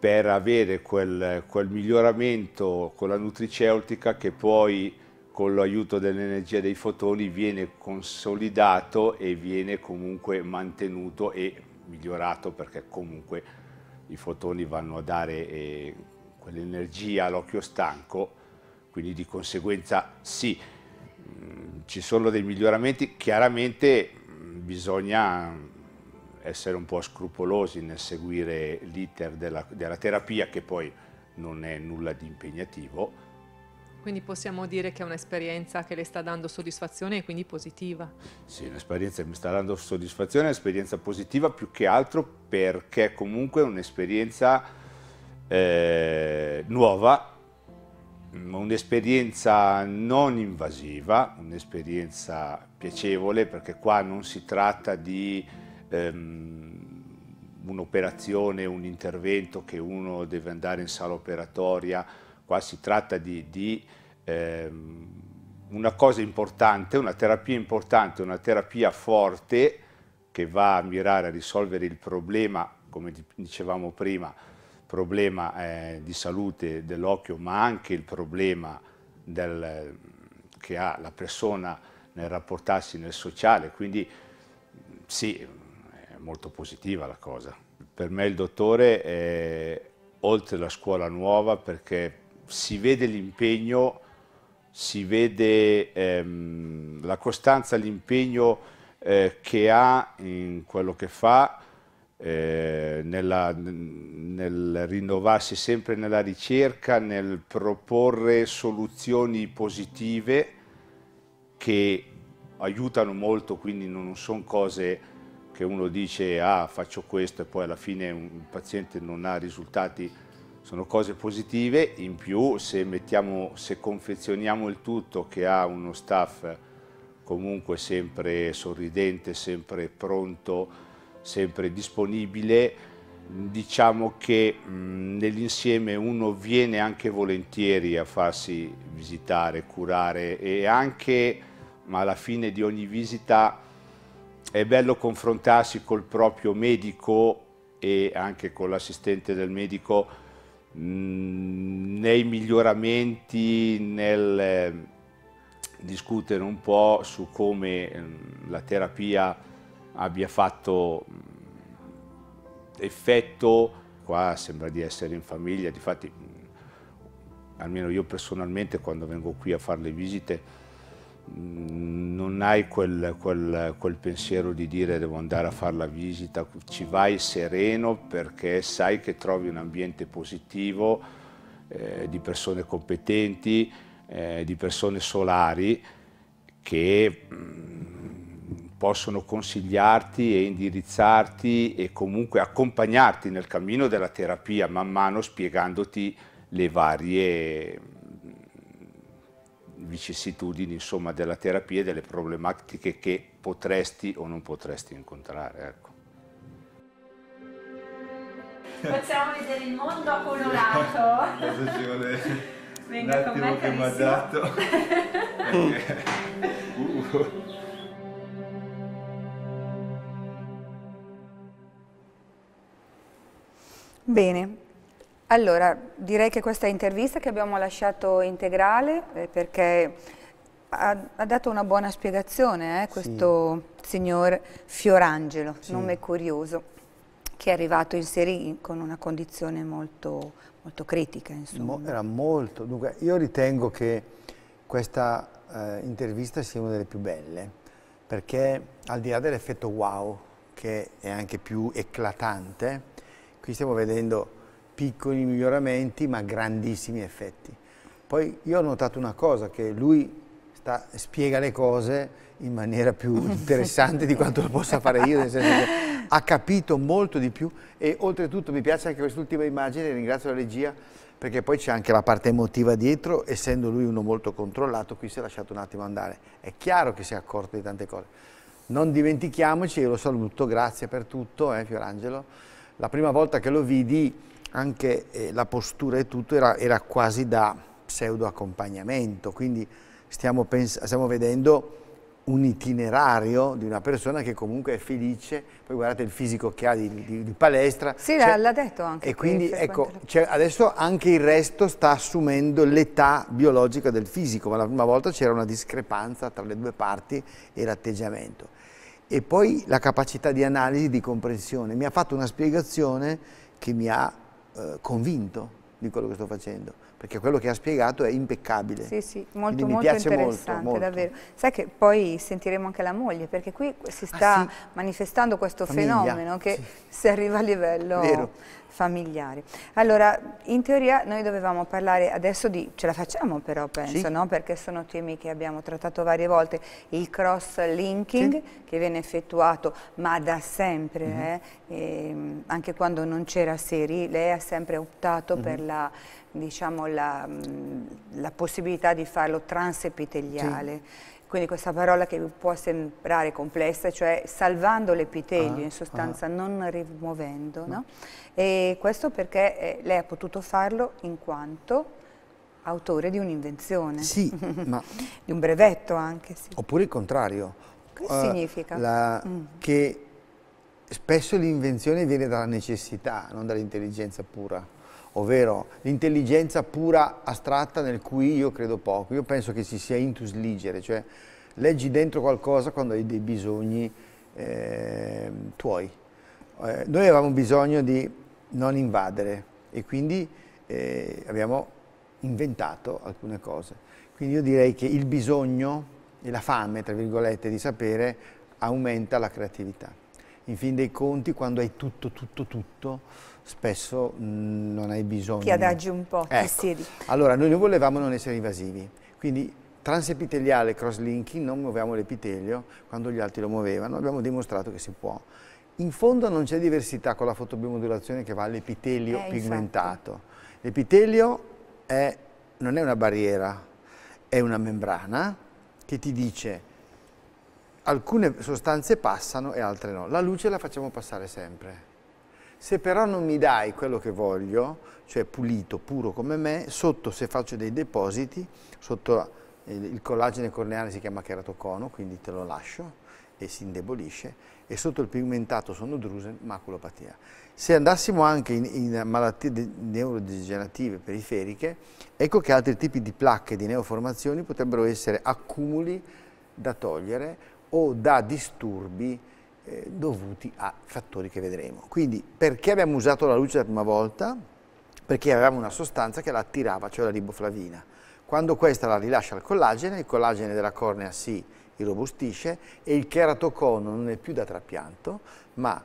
per avere quel, quel miglioramento con la nutriceutica che poi con l'aiuto dell'energia dei fotoni viene consolidato e viene comunque mantenuto e migliorato perché comunque i fotoni vanno a dare eh, quell'energia all'occhio stanco, quindi di conseguenza sì, mh, mm, ci sono dei miglioramenti, chiaramente mh, mm, bisogna essere un po' scrupolosi nel seguire l'iter della, della terapia che poi non è nulla di impegnativo. Quindi possiamo dire che è un'esperienza che le sta dando soddisfazione e quindi positiva. Sì, un'esperienza che mi sta dando soddisfazione, un'esperienza positiva più che altro perché comunque è un'esperienza eh, nuova, un'esperienza non invasiva, un'esperienza piacevole perché qua non si tratta di ehm, un'operazione, un intervento che uno deve andare in sala operatoria, qua si tratta di, di ehm, una cosa importante, una terapia importante, una terapia forte che va a mirare a risolvere il problema, come dicevamo prima, problema eh, di salute dell'occhio, ma anche il problema del, che ha la persona nel rapportarsi nel sociale. Quindi sì, molto positiva la cosa. Per me il dottore è oltre la scuola nuova perché si vede l'impegno, si vede ehm, la costanza, l'impegno eh, che ha in quello che fa, eh, nella, nel rinnovarsi sempre nella ricerca, nel proporre soluzioni positive che aiutano molto, quindi non sono cose che uno dice ah faccio questo e poi alla fine un paziente non ha risultati sono cose positive, in più se, mettiamo, se confezioniamo il tutto che ha uno staff comunque sempre sorridente, sempre pronto, sempre disponibile, diciamo che mm, nell'insieme uno viene anche volentieri a farsi visitare, curare e anche, ma alla fine di ogni visita è bello confrontarsi col proprio medico e anche con l'assistente del medico mm, nei miglioramenti, nel ehm, discutere un po' su come ehm, la terapia abbia fatto mm, effetto. Qua sembra di essere in famiglia, difatti mm, almeno io personalmente quando vengo qui a fare le visite non hai quel, quel, quel, pensiero di dire devo andare a fare la visita, ci vai sereno perché sai che trovi un ambiente positivo, eh, di persone competenti, eh, di persone solari che mm, possono consigliarti e indirizzarti e comunque accompagnarti nel cammino della terapia man mano spiegandoti le varie vicissitudini insomma, della terapia e delle problematiche che potresti o non potresti incontrare. Ecco. Facciamo vedere il mondo colorato. Venga un attimo con me, che mi ha dato. uh. Bene, allora, direi che questa intervista che abbiamo lasciato integrale eh, perché ha, ha, dato una buona spiegazione eh, questo sì. signor Fiorangelo, sì. nome curioso, che è arrivato in Serie con una condizione molto, molto critica. Mo, era molto, dunque io ritengo che questa eh, intervista sia una delle più belle perché al di là dell'effetto wow che è anche più eclatante, qui stiamo vedendo piccoli miglioramenti ma grandissimi effetti. Poi io ho notato una cosa, che lui sta, spiega le cose in maniera più interessante di quanto lo possa fare io, nel senso che ha capito molto di più e oltretutto mi piace anche quest'ultima immagine, ringrazio la regia, perché poi c'è anche la parte emotiva dietro, essendo lui uno molto controllato, qui si è lasciato un attimo andare. È chiaro che si è accorto di tante cose. Non dimentichiamoci, io lo saluto, grazie per tutto, eh, Fiorangelo. La prima volta che lo vidi anche eh, la postura e tutto era, era quasi da pseudo accompagnamento, quindi stiamo, stiamo vedendo un itinerario di una persona che comunque è felice, poi guardate il fisico che ha di, di, di palestra. Sì, l'ha detto anche. E quindi ecco, cioè, adesso anche il resto sta assumendo l'età biologica del fisico, ma la prima volta c'era una discrepanza tra le due parti e l'atteggiamento. E poi la capacità di analisi, di comprensione. Mi ha fatto una spiegazione che mi ha eh, convinto di quello che sto facendo, perché quello che ha spiegato è impeccabile. Sì, sì, molto, molto interessante, molto, molto. davvero. Sai che poi sentiremo anche la moglie, perché qui si ah, sta ah, sì. manifestando questo Famiglia. fenomeno che sì. si arriva a livello... Vero familiari. Allora, in teoria noi dovevamo parlare adesso di, ce la facciamo però penso, sì. no? perché sono temi che abbiamo trattato varie volte, il cross-linking sì. che viene effettuato ma da sempre, mm -hmm. eh? Ehm, anche quando non c'era Seri, lei ha sempre optato mm -hmm. per mm-hmm. la diciamo, la, mm, la, possibilità di farlo transepiteliale. Sì. Quindi questa parola che può sembrare complessa, cioè salvando l'epitelio ah, in sostanza, ah. non rimuovendo. No. No? E questo perché eh, lei ha potuto farlo in quanto autore di un'invenzione. Sì, ma... Di un brevetto anche, sì. Oppure il contrario. Che uh, significa? Eh, la, mm. Che spesso l'invenzione viene dalla necessità, non dall'intelligenza pura ovvero l'intelligenza pura astratta nel cui io credo poco. Io penso che si sia intus ligere, cioè leggi dentro qualcosa quando hai dei bisogni eh, tuoi. Eh, noi avevamo bisogno di non invadere e quindi eh, abbiamo inventato alcune cose. Quindi io direi che il bisogno e la fame, tra virgolette, di sapere aumenta la creatività in fin dei conti quando hai tutto, tutto, tutto, spesso mh, mm, non hai bisogno. Ti adagi un po', ecco. ti siedi. Allora, noi volevamo non essere invasivi, quindi transepiteliale cross-linking, non muoviamo l'epitelio quando gli altri lo muovevano, abbiamo dimostrato che si può. In fondo non c'è diversità con la fotobiomodulazione che va all'epitelio eh, pigmentato. L'epitelio non è una barriera, è una membrana che ti dice alcune sostanze passano e altre no. La luce la facciamo passare sempre. Se però non mi dai quello che voglio, cioè pulito, puro come me, sotto se faccio dei depositi, sotto eh, il collagene corneale si chiama keratocono, quindi te lo lascio e si indebolisce, e sotto il pigmentato sono drusen, maculopatia. Se andassimo anche in, in malattie neurodegenerative periferiche, ecco che altri tipi di placche, di neoformazioni potrebbero essere accumuli da togliere o da disturbi eh, dovuti a fattori che vedremo. Quindi perché abbiamo usato la luce la prima volta? Perché avevamo una sostanza che la attirava, cioè la riboflavina. Quando questa la rilascia al collagene, il collagene della cornea si irrobustisce e il cheratocono non è più da trapianto, ma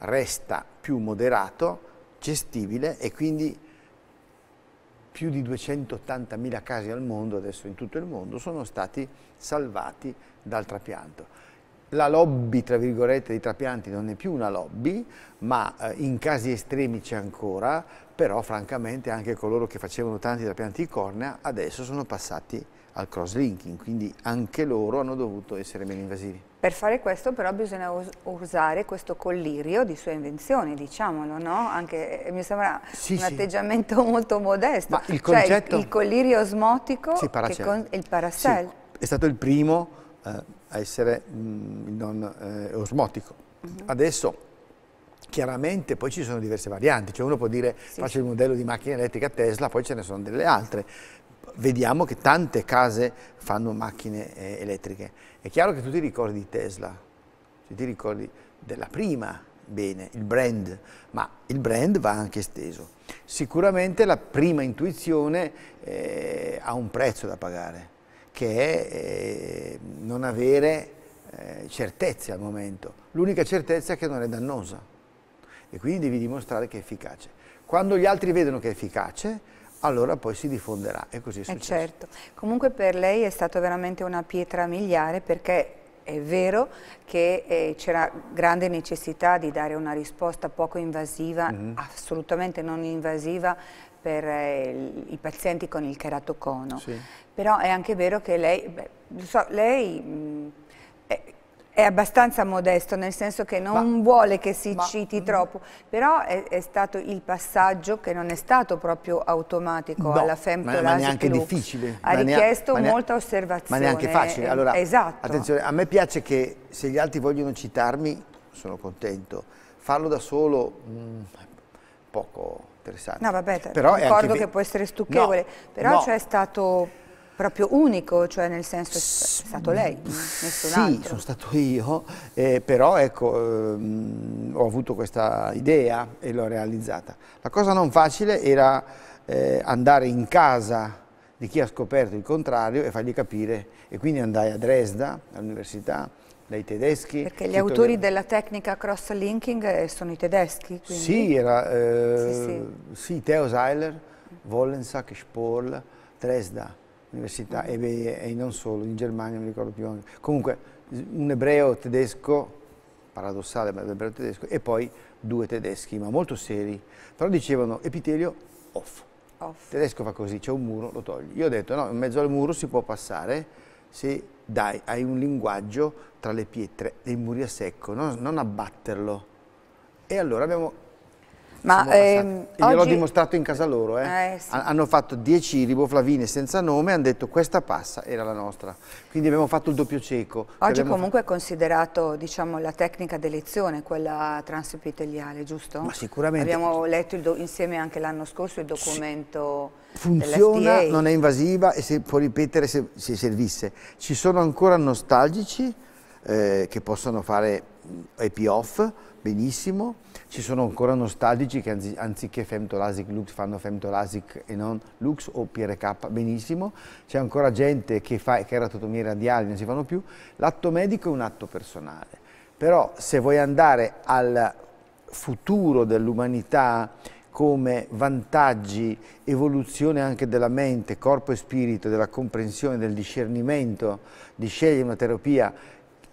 resta più moderato, gestibile e quindi più di 280.000 casi al mondo, adesso in tutto il mondo, sono stati salvati dal trapianto. La lobby, tra virgolette, dei trapianti non è più una lobby, ma eh, in casi estremi c'è ancora, però francamente anche coloro che facevano tanti trapianti di cornea adesso sono passati al cross-linking, quindi anche loro hanno dovuto essere meno invasivi. Per fare questo però bisogna us usare questo collirio di sua invenzione, diciamolo, no? Anche, eh, mi sembra sì, un sì. atteggiamento molto modesto. Ma il concetto... Cioè, il, il, collirio osmotico sì, che con, il paracel. Sì, è stato il primo eh, a essere mh, mm, non eh, osmotico. Uh mm-hmm. -huh. Adesso Chiaramente poi ci sono diverse varianti, cioè uno può dire sì. faccio il modello di macchina elettrica Tesla, poi ce ne sono delle altre. Vediamo che tante case fanno macchine eh, elettriche è chiaro che tu ti ricordi Tesla, ti ricordi della prima, bene, il brand, ma il brand va anche esteso. Sicuramente la prima intuizione eh, ha un prezzo da pagare, che è eh, non avere eh, certezze al momento. L'unica certezza è che non è dannosa e quindi devi dimostrare che è efficace. Quando gli altri vedono che è efficace, allora poi si diffonderà e così è eh, successo. Eh certo, comunque per lei è stata veramente una pietra miliare perché è vero che eh, c'era grande necessità di dare una risposta poco invasiva, mm -hmm. assolutamente non invasiva per eh, i pazienti con il keratocono, sì. però è anche vero che lei, beh, so, lei mh, mm, è abbastanza modesto, nel senso che non ma, vuole che si ma, citi mm. troppo, però è, è, stato il passaggio che non è stato proprio automatico no, alla Femtolasi ma, ma neanche Club. difficile. Ha richiesto neanche, molta osservazione. Ma neanche facile. Allora, esatto. attenzione, a me piace che se gli altri vogliono citarmi, sono contento. Farlo da solo, mh, mm, poco interessante. No, vabbè, però ricordo anche... che può essere stucchevole, no, però no. c'è stato proprio unico, cioè nel senso è stato lei, mm, nessun sì, altro. sono stato io, eh, però ecco, ehm, ho avuto questa idea e l'ho realizzata. La cosa non facile era eh, andare in casa di chi ha scoperto il contrario e fargli capire. E quindi andai a Dresda, all'università, dai tedeschi. Perché gli autori era... della tecnica cross-linking eh, sono i tedeschi? Quindi... Sì, era, eh, sì, sì. sì, Theo Seiler, Wollensack, Sporl, Dresda università e, e, non solo, in Germania, non ricordo più. Comunque un ebreo tedesco, paradossale ma un ebreo tedesco, e poi due tedeschi, ma molto seri. Però dicevano epitelio off. off. Il tedesco fa così, c'è un muro, lo togli. Io ho detto no, in mezzo al muro si può passare se dai, hai un linguaggio tra le pietre, dei muri a secco, no? non abbatterlo. E allora abbiamo ma, ehm, oggi... Gliel'ho dimostrato in casa loro, eh? Eh, sì. hanno fatto 10 riboflavine senza nome e hanno detto questa passa era la nostra, quindi abbiamo fatto il doppio cieco. Oggi comunque fatto... è considerato diciamo, la tecnica d'elezione quella transepiteliale, giusto? Ma sicuramente. Abbiamo letto do... insieme anche l'anno scorso il documento sì. Funziona, non è invasiva e si può ripetere se, se servisse. Ci sono ancora nostalgici eh, che possono fare happy mm, off, benissimo, ci sono ancora nostalgici che anzi, anziché Femtolasic Lux fanno Femtolasic e non Lux o PRK benissimo, c'è ancora gente che fa keratotomie radiali, non si fanno più, l'atto medico è un atto personale, però se vuoi andare al futuro dell'umanità come vantaggi, evoluzione anche della mente, corpo e spirito, della comprensione, del discernimento, di scegliere una terapia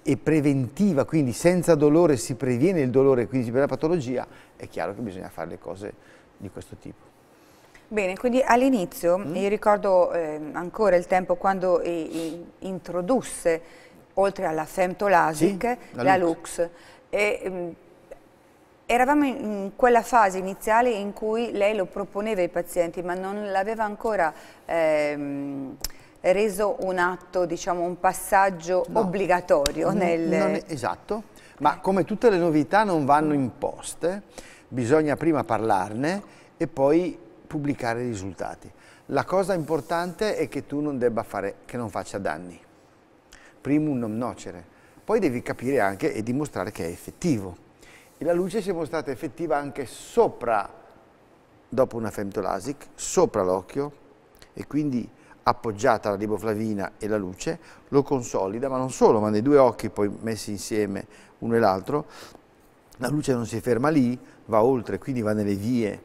e preventiva, quindi senza dolore si previene il dolore, quindi si previene la patologia, è chiaro che bisogna fare le cose di questo tipo. Bene, quindi all'inizio, mm. io ricordo eh, ancora il tempo quando eh, introdusse, oltre alla Femtolasic, sì, la, la, Lux. Lux. E, mm, Eravamo in quella fase iniziale in cui lei lo proponeva ai pazienti, ma non l'aveva ancora ehm, reso un atto, diciamo un passaggio no. obbligatorio no, nel... È, esatto, ma come tutte le novità non vanno imposte, bisogna prima parlarne e poi pubblicare i risultati. La cosa importante è che tu non debba fare, che non faccia danni. Primum non nocere. Poi devi capire anche e dimostrare che è effettivo. E la luce si è mostrata effettiva anche sopra, dopo una femtolasic, sopra l'occhio e quindi appoggiata alla riboflavina e la luce, lo consolida, ma non solo, ma nei due occhi poi messi insieme uno e l'altro, la luce non si ferma lì, va oltre, quindi va nelle vie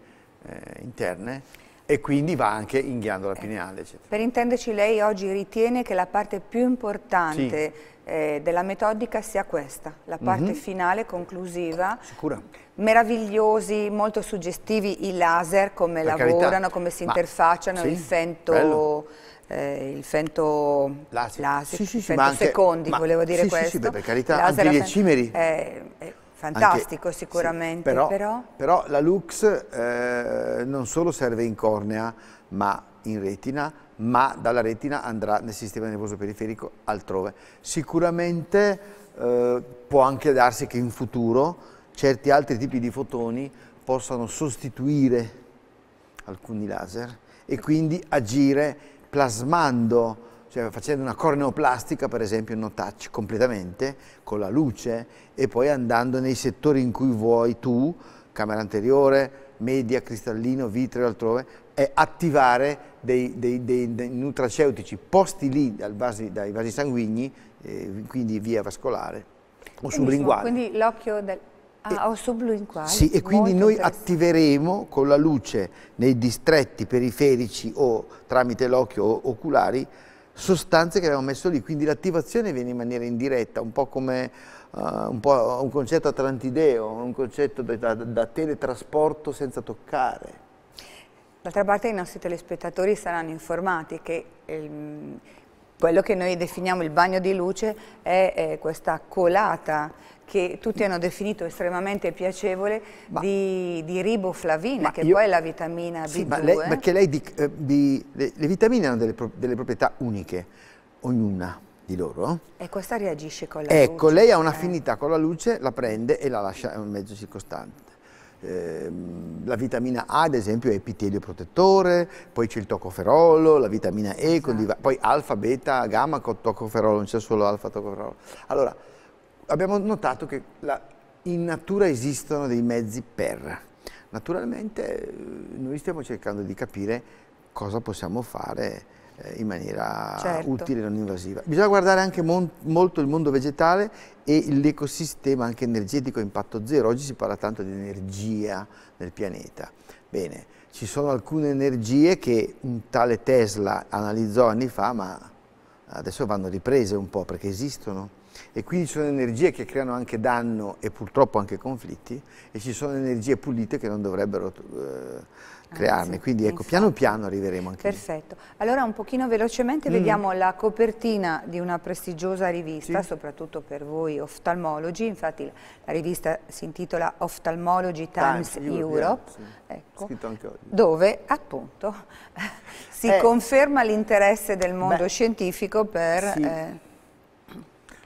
eh, interne e quindi va anche in ghiandola eh, pineale. Eccetera. Per intenderci lei oggi ritiene che la parte più importante sì. eh, della metodica sia questa, la mhm. parte mm -hmm. finale, conclusiva. Sicura. Meravigliosi, molto suggestivi i laser, come per lavorano, carità. come si interfacciano, sì, il fento... Bello eh, il Fento laser sì, sì, sì, anche, secondi, ma, volevo dire questo. Sì, sì, per carità, anche gli ecimeri. È, è fantastico anche, sicuramente, però, però... però, la Lux eh, non solo serve in cornea, ma in retina, ma dalla retina andrà nel sistema nervoso periferico altrove. Sicuramente eh, può anche darsi che in futuro certi altri tipi di fotoni possano sostituire alcuni laser e quindi agire plasmando, cioè facendo una corneoplastica per esempio no touch completamente con la luce e poi andando nei settori in cui vuoi tu, camera anteriore, media, cristallino, vitreo e altrove, è attivare dei, dei, dei, dei nutraceutici posti lì vasi, dai vasi sanguigni, eh, quindi via vascolare o sublinguale. Quindi l'occhio del Ah, osso blu in qua. Sì, e quindi Molto noi attiveremo con la luce nei distretti periferici o tramite l'occhio oculari sostanze che abbiamo messo lì, quindi l'attivazione viene in maniera indiretta, un po' come uh, un, po un, concetto atlantideo, un concetto da, da teletrasporto senza toccare. D'altra parte i nostri telespettatori saranno informati che ehm, quello che noi definiamo il bagno di luce è eh, questa colata che tutti hanno definito estremamente piacevole ma, di, di, riboflavina, che io, poi è la vitamina B2. Sì, ma lei, perché lei di, eh, di, le, le, vitamine hanno delle, pro, delle, proprietà uniche, ognuna di loro. E questa reagisce con la ecco, luce. Ecco, lei ha un'affinità eh. con la luce, la prende e la lascia in mezzo circostante. Ehm, la vitamina A ad esempio è epitelio protettore, poi c'è il tocoferolo, la vitamina E, esatto. poi alfa, beta, gamma con tocoferolo, non c'è solo alfa tocoferolo. Allora, abbiamo notato che la, in natura esistono dei mezzi per. Naturalmente eh, noi stiamo cercando di capire cosa possiamo fare eh, in maniera certo. utile e non invasiva. Bisogna guardare anche mon, molto il mondo vegetale e l'ecosistema anche energetico a impatto zero. Oggi si parla tanto di energia nel pianeta. Bene, ci sono alcune energie che un tale Tesla analizzò anni fa, ma adesso vanno riprese un po' perché esistono e quindi ci sono energie che creano anche danno e purtroppo anche conflitti e ci sono energie pulite che non dovrebbero eh, ah, crearne. Ah, quindi ecco, infatti. piano piano arriveremo anche Perfetto. Lì. Allora un pochino velocemente mm. vediamo la copertina di una prestigiosa rivista, sì. soprattutto per voi oftalmologi, infatti la rivista si intitola Ophthalmology Times, Times Europe, Europe sì. ecco, dove appunto si eh. conferma l'interesse del mondo Beh. scientifico per... Eh,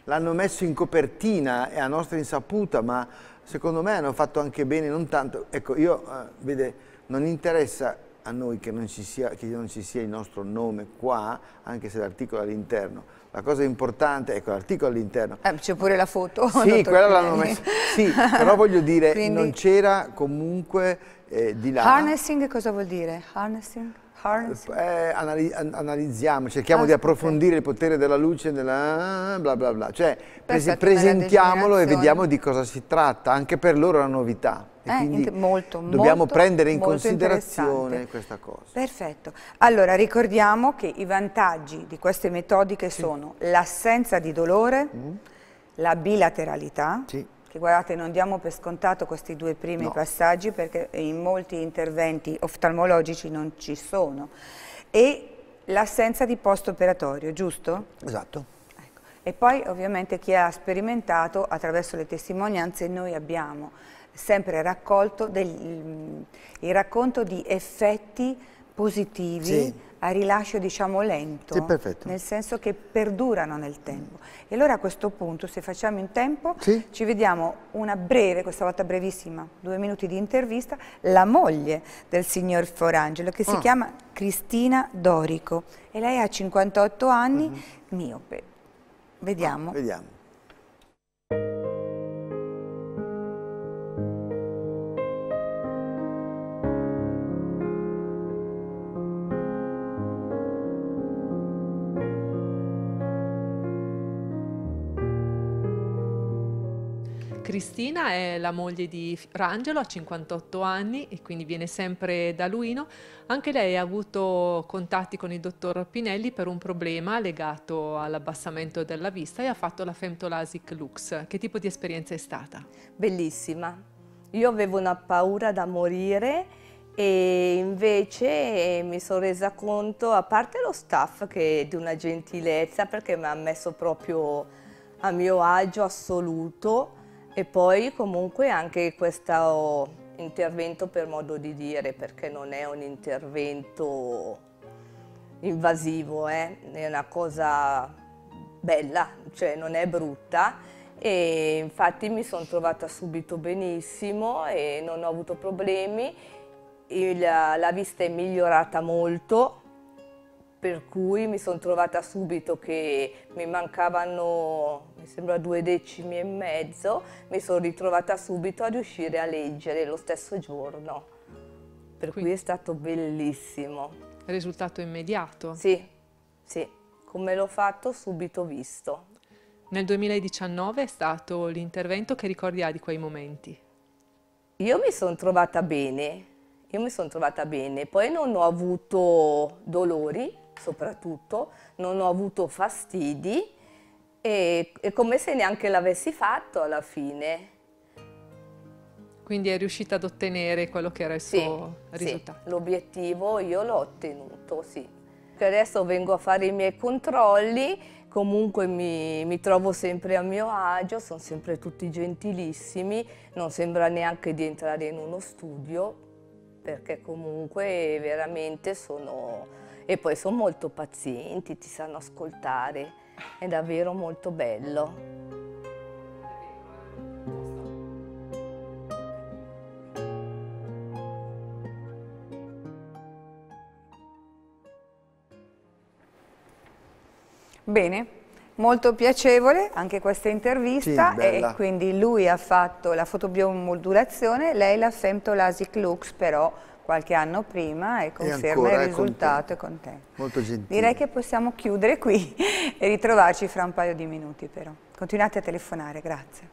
l'hanno messo in copertina e a nostra insaputa, ma secondo me hanno fatto anche bene, non tanto. Ecco, io, eh, vede, non interessa a noi che non, sia, che non, ci sia, il nostro nome qua, anche se l'articolo è all'interno. La cosa importante, ecco l'articolo all'interno. Eh, c'è pure la foto. Sì, quella l'hanno messa. Sì, però voglio dire, Quindi... non c'era comunque eh, di là. Harnessing cosa vuol dire? Harnessing? Harness? Eh, anali analizziamo, cerchiamo ah, di approfondire okay. il potere della luce, della ah, bla bla bla. Cioè, pres presentiamolo e vediamo di cosa si tratta, anche per loro è una novità. E eh, molto, dobbiamo molto, prendere in considerazione questa cosa. Perfetto. Allora, ricordiamo che i vantaggi di queste metodiche sì. sono l'assenza di dolore, mm. la bilateralità, sì che guardate non diamo per scontato questi due primi no. passaggi perché in molti interventi oftalmologici non ci sono e l'assenza di post operatorio, giusto? Esatto. Ecco. E poi ovviamente chi ha sperimentato attraverso le testimonianze noi abbiamo sempre raccolto del, il racconto di effetti positivi sì a rilascio diciamo lento, sì, nel senso che perdurano nel tempo. E allora a questo punto, se facciamo in tempo, sì. ci vediamo una breve, questa volta brevissima, due minuti di intervista, la moglie del signor Forangelo, che si ah. chiama Cristina Dorico, e lei ha 58 anni, mm -hmm. miope. Vediamo. Ah, vediamo. Cristina è la moglie di Rangelo, ha 58 anni e quindi viene sempre da Luino. Anche lei ha avuto contatti con il dottor Pinelli per un problema legato all'abbassamento della vista e ha fatto la Femtolasic Lux. Che tipo di esperienza è stata? Bellissima. Io avevo una paura da morire e invece eh, mi sono resa conto, a parte lo staff che è di una gentilezza perché mi ha messo proprio a mio agio assoluto, e poi comunque anche questo intervento per modo di dire, perché non è un intervento invasivo, eh? è una cosa bella, cioè non è brutta e infatti mi sono trovata subito benissimo e non ho avuto problemi, Il, la vista è migliorata molto per cui mi sono trovata subito che mi mancavano, mi sembra, due decimi e mezzo, mi sono ritrovata subito a riuscire a leggere lo stesso giorno, per Quindi, cui è stato bellissimo. Risultato immediato? Sì, sì, come l'ho fatto subito visto. Nel 2019 è stato l'intervento che ricordi ha di quei momenti? Io mi sono trovata bene, io mi sono trovata bene, poi non ho avuto dolori, soprattutto, non ho avuto fastidi e è come se neanche l'avessi fatto alla fine. Quindi è riuscita ad ottenere quello che era il sì, suo risultato. Sì, l'obiettivo io l'ho ottenuto, sì. adesso vengo a fare i miei controlli, comunque mi, mi trovo sempre a mio agio, sono sempre tutti gentilissimi, non sembra neanche di entrare in uno studio, perché comunque veramente sono e poi sono molto pazienti, ti sanno ascoltare, è davvero molto bello. Bene, molto piacevole anche questa intervista sì, e quindi lui ha fatto la fotobiomodulazione, lei la femtolasic looks però qualche anno prima e conferma e il risultato è contento. Molto gentile. Direi che possiamo chiudere qui e ritrovarci fra un paio di minuti però. Continuate a telefonare, grazie.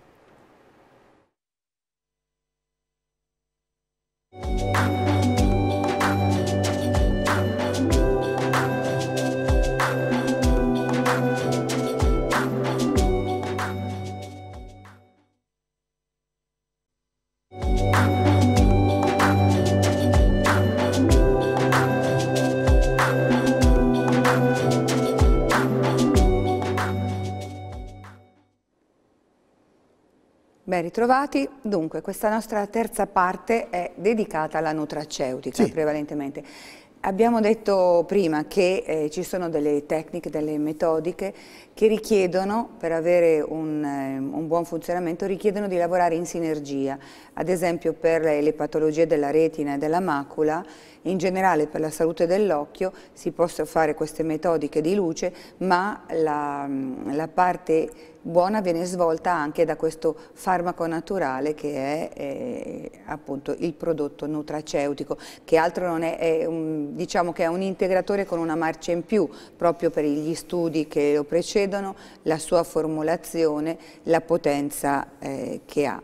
ritrovati. Dunque, questa nostra terza parte è dedicata alla nutraceutica sì. prevalentemente. Abbiamo detto prima che eh, ci sono delle tecniche, delle metodiche che richiedono, per avere un, eh, un buon funzionamento, di lavorare in sinergia. Ad esempio per le, le patologie della retina e della macula, in generale per la salute dell'occhio si possono fare queste metodiche di luce, ma la, la parte buona viene svolta anche da questo farmaco naturale che è eh, appunto il prodotto nutraceutico, che altro non è, è un, diciamo che è un integratore con una marcia in più proprio per gli studi che lo precedono, la sua formulazione, la potenza eh, che ha.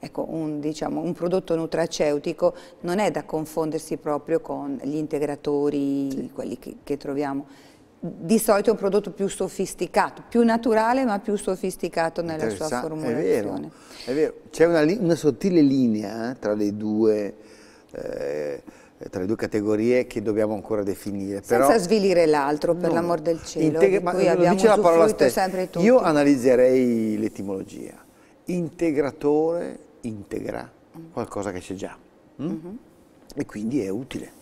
Ecco, un, diciamo, un, prodotto nutraceutico non è da confondersi proprio con gli integratori, sì. quelli che, che troviamo di solito è un prodotto più sofisticato, più naturale ma più sofisticato nella sua formulazione. È vero, c'è una, una, sottile linea eh, tra le due... Eh, tra le due categorie che dobbiamo ancora definire. Senza Però, svilire l'altro, per l'amor del cielo, integra- ma lo dice la parola stessa. Io analizzerei l'etimologia. Integratore integra qualcosa che c'è già. Mm? Mm -hmm. E quindi è utile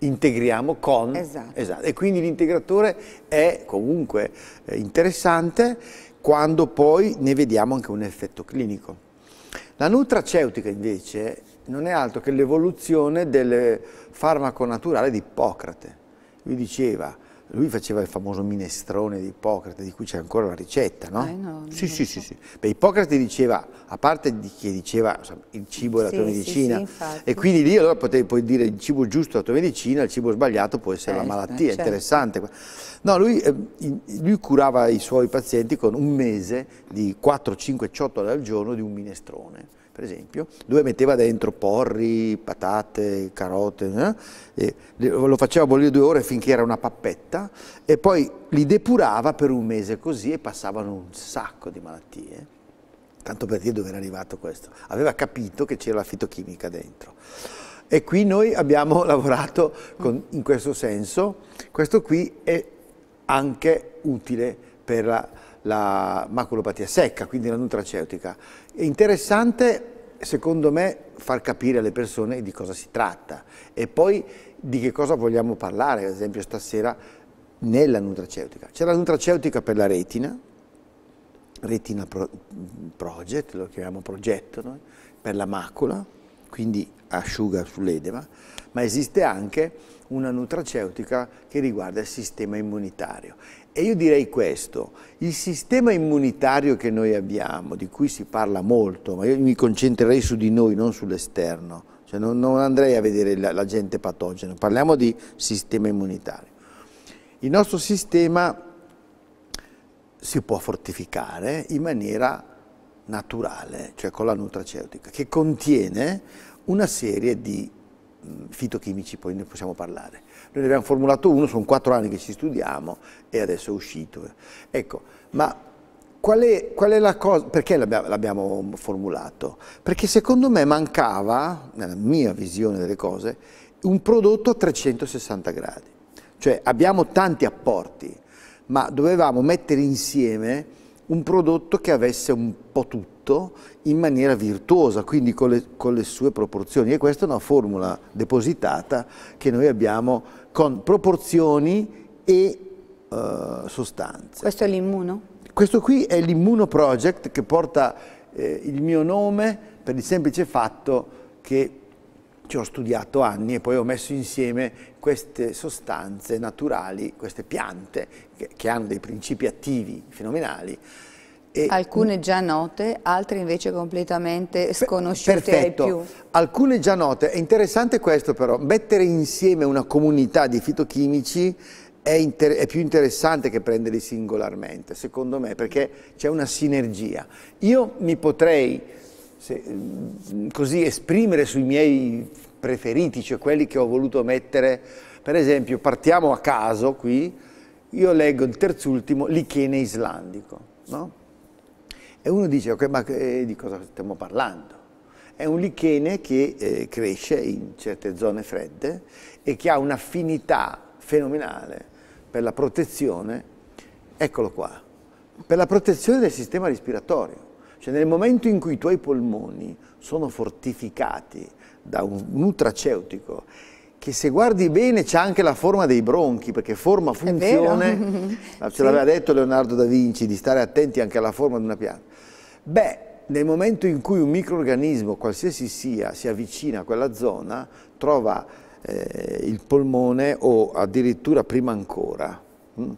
integriamo con. Esatto. esatto. E quindi l'integratore è comunque eh, interessante quando poi ne vediamo anche un effetto clinico. La nutraceutica invece non è altro che l'evoluzione del farmaco naturale di Ippocrate. Lui diceva lui faceva il famoso minestrone di Ippocrate, di cui c'è ancora la ricetta, no? Eh no sì, sì, so. sì, sì. Beh, Ippocrate diceva, a parte di che diceva il cibo è la tua medicina, sì, e quindi lì allora potevi poi dire il cibo giusto è la tua medicina, il cibo sbagliato può essere certo, la eh, malattia, eh, certo. interessante. No, lui, ehm, lui, curava i suoi pazienti con un mese di 4, 5 ciotole al giorno di un minestrone per esempio, dove metteva dentro porri, patate, carote, eh? lo faceva bollire due ore finché era una pappetta e poi li depurava per un mese così e passavano un sacco di malattie. Tanto per dire dove era arrivato questo. Aveva capito che c'era la fitochimica dentro. E qui noi abbiamo lavorato con, in questo senso. Questo qui è anche utile per la la maculopatia secca, quindi la nutraceutica. È interessante, secondo me, far capire alle persone di cosa si tratta e poi di che cosa vogliamo parlare, ad esempio stasera nella nutraceutica. C'è la nutraceutica per la retina, retina pro project, lo chiamiamo progetto, no? per la macula, quindi asciuga sull'edema, ma esiste anche una nutraceutica che riguarda il sistema immunitario e io direi questo, il sistema immunitario che noi abbiamo, di cui si parla molto, ma io mi concentrerei su di noi, non sull'esterno, cioè non, non, andrei a vedere la, la gente patogena, parliamo di sistema immunitario. Il nostro sistema si può fortificare in maniera naturale, cioè con la nutraceutica, che contiene una serie di fitochimici, poi ne possiamo parlare, noi ne abbiamo formulato uno, sono quattro anni che ci studiamo e adesso è uscito. Ecco, ma qual è, qual è la cosa, perché l'abbiamo formulato? Perché secondo me mancava, nella mia visione delle cose, un prodotto a 360 gradi. Cioè abbiamo tanti apporti, ma dovevamo mettere insieme un prodotto che avesse un po' tutto tutto in maniera virtuosa, quindi con le, con le sue proporzioni. E questa è una formula depositata che noi abbiamo con proporzioni e uh, sostanze. Questo è l'immuno? Questo qui è l'immuno project che porta eh, il mio nome per il semplice fatto che ci ho studiato anni e poi ho messo insieme queste sostanze naturali, queste piante che, che hanno dei principi attivi fenomenali e Alcune già note, altre invece completamente sconosciute perfetto. ai più. Alcune già note. È interessante questo però, mettere insieme una comunità di fitochimici è, è più interessante che prenderli singolarmente, secondo me, perché c'è una sinergia. Io mi potrei se, così esprimere sui miei preferiti, cioè quelli che ho voluto mettere, per esempio, partiamo a caso qui, io leggo il terzultimo, lichene islandico. No? E uno dice, ok, ma eh, di cosa stiamo parlando? È un lichene che eh, cresce in certe zone fredde e che ha un'affinità fenomenale per la protezione, eccolo qua, per la protezione del sistema respiratorio. Cioè nel momento in cui i tuoi polmoni sono fortificati da un nutraceutico che se guardi bene c'è anche la forma dei bronchi, perché forma funzione, ce sì. l'aveva detto Leonardo da Vinci, di stare attenti anche alla forma di una pianta. Beh, nel momento in cui un microorganismo, qualsiasi sia, si avvicina a quella zona, trova eh, il polmone o addirittura prima ancora mh, hm,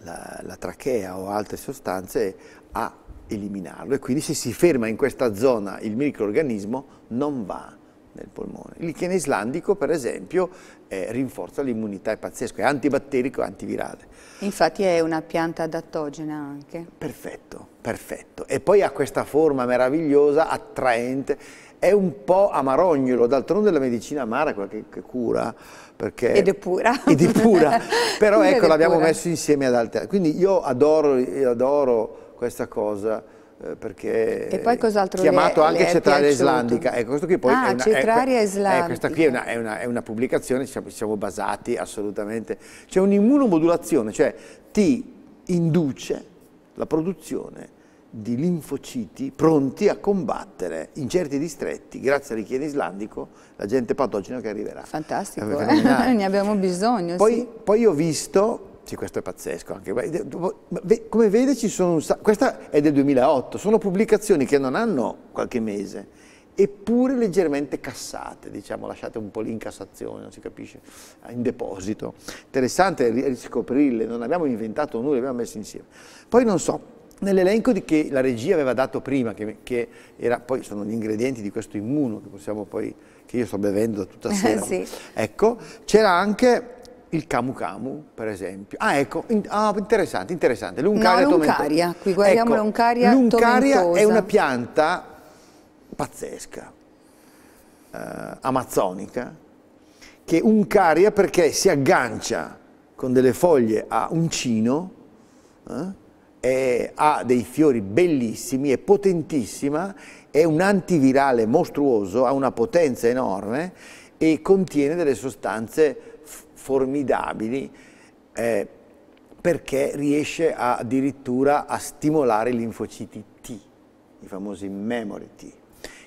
la, la trachea o altre sostanze a eliminarlo e quindi se si ferma in questa zona il microorganismo non va nel polmone. Il lichene islandico, per esempio, eh, rinforza l'immunità, è pazzesco, è antibatterico e antivirale. Infatti è una pianta adattogena anche. Perfetto, perfetto. E poi ha questa forma meravigliosa, attraente, è un po' amarognolo, d'altronde la medicina amara è quella che, cura. Perché ed è pura. Ed è pura. Però ecco, l'abbiamo messo insieme ad altre. Quindi io adoro, adoro questa cosa eh, perché e poi cos'altro chiamato le, anche le Cetraria Islandica. Ecco, questo qui poi ah, è una, Cetraria eh, Islandica. È, questa qui è una, è una, è una pubblicazione, ci siamo, siamo basati assolutamente. C'è un'immunomodulazione, cioè ti induce la produzione di linfociti pronti a combattere in certi distretti, grazie al richiede islandico, la gente patogena che arriverà. Fantastico, eh? ne abbiamo bisogno. Poi, sì. poi ho visto sì, questo è pazzesco. Anche. Come vede, ci sono un sacco. Questa è del 2008, sono pubblicazioni che non hanno qualche mese, eppure leggermente cassate, diciamo, lasciate un po' lì in cassazione, non si capisce, ah, in deposito. Interessante riscoprirle, non abbiamo inventato nulla, le abbiamo messe insieme. Poi non so, Nell'elenco che la regia aveva dato prima, che, che era, poi sono gli ingredienti di questo immuno che, possiamo poi, che io sto bevendo tutta eh, sera, sì. ecco, c'era anche il Camu Camu, per esempio. Ah, ecco, in, ah, interessante, interessante. L'Uncaria no, l'Uncaria, qui guardiamo ecco, l'Uncaria L'Uncaria è una pianta pazzesca, eh, amazzonica, che Uncaria perché si aggancia con delle foglie a uncino, eh, ha dei fiori bellissimi, è potentissima, è un antivirale mostruoso, ha una potenza enorme e contiene delle sostanze formidabili eh, perché riesce a, addirittura a stimolare i linfociti T, i famosi memory T.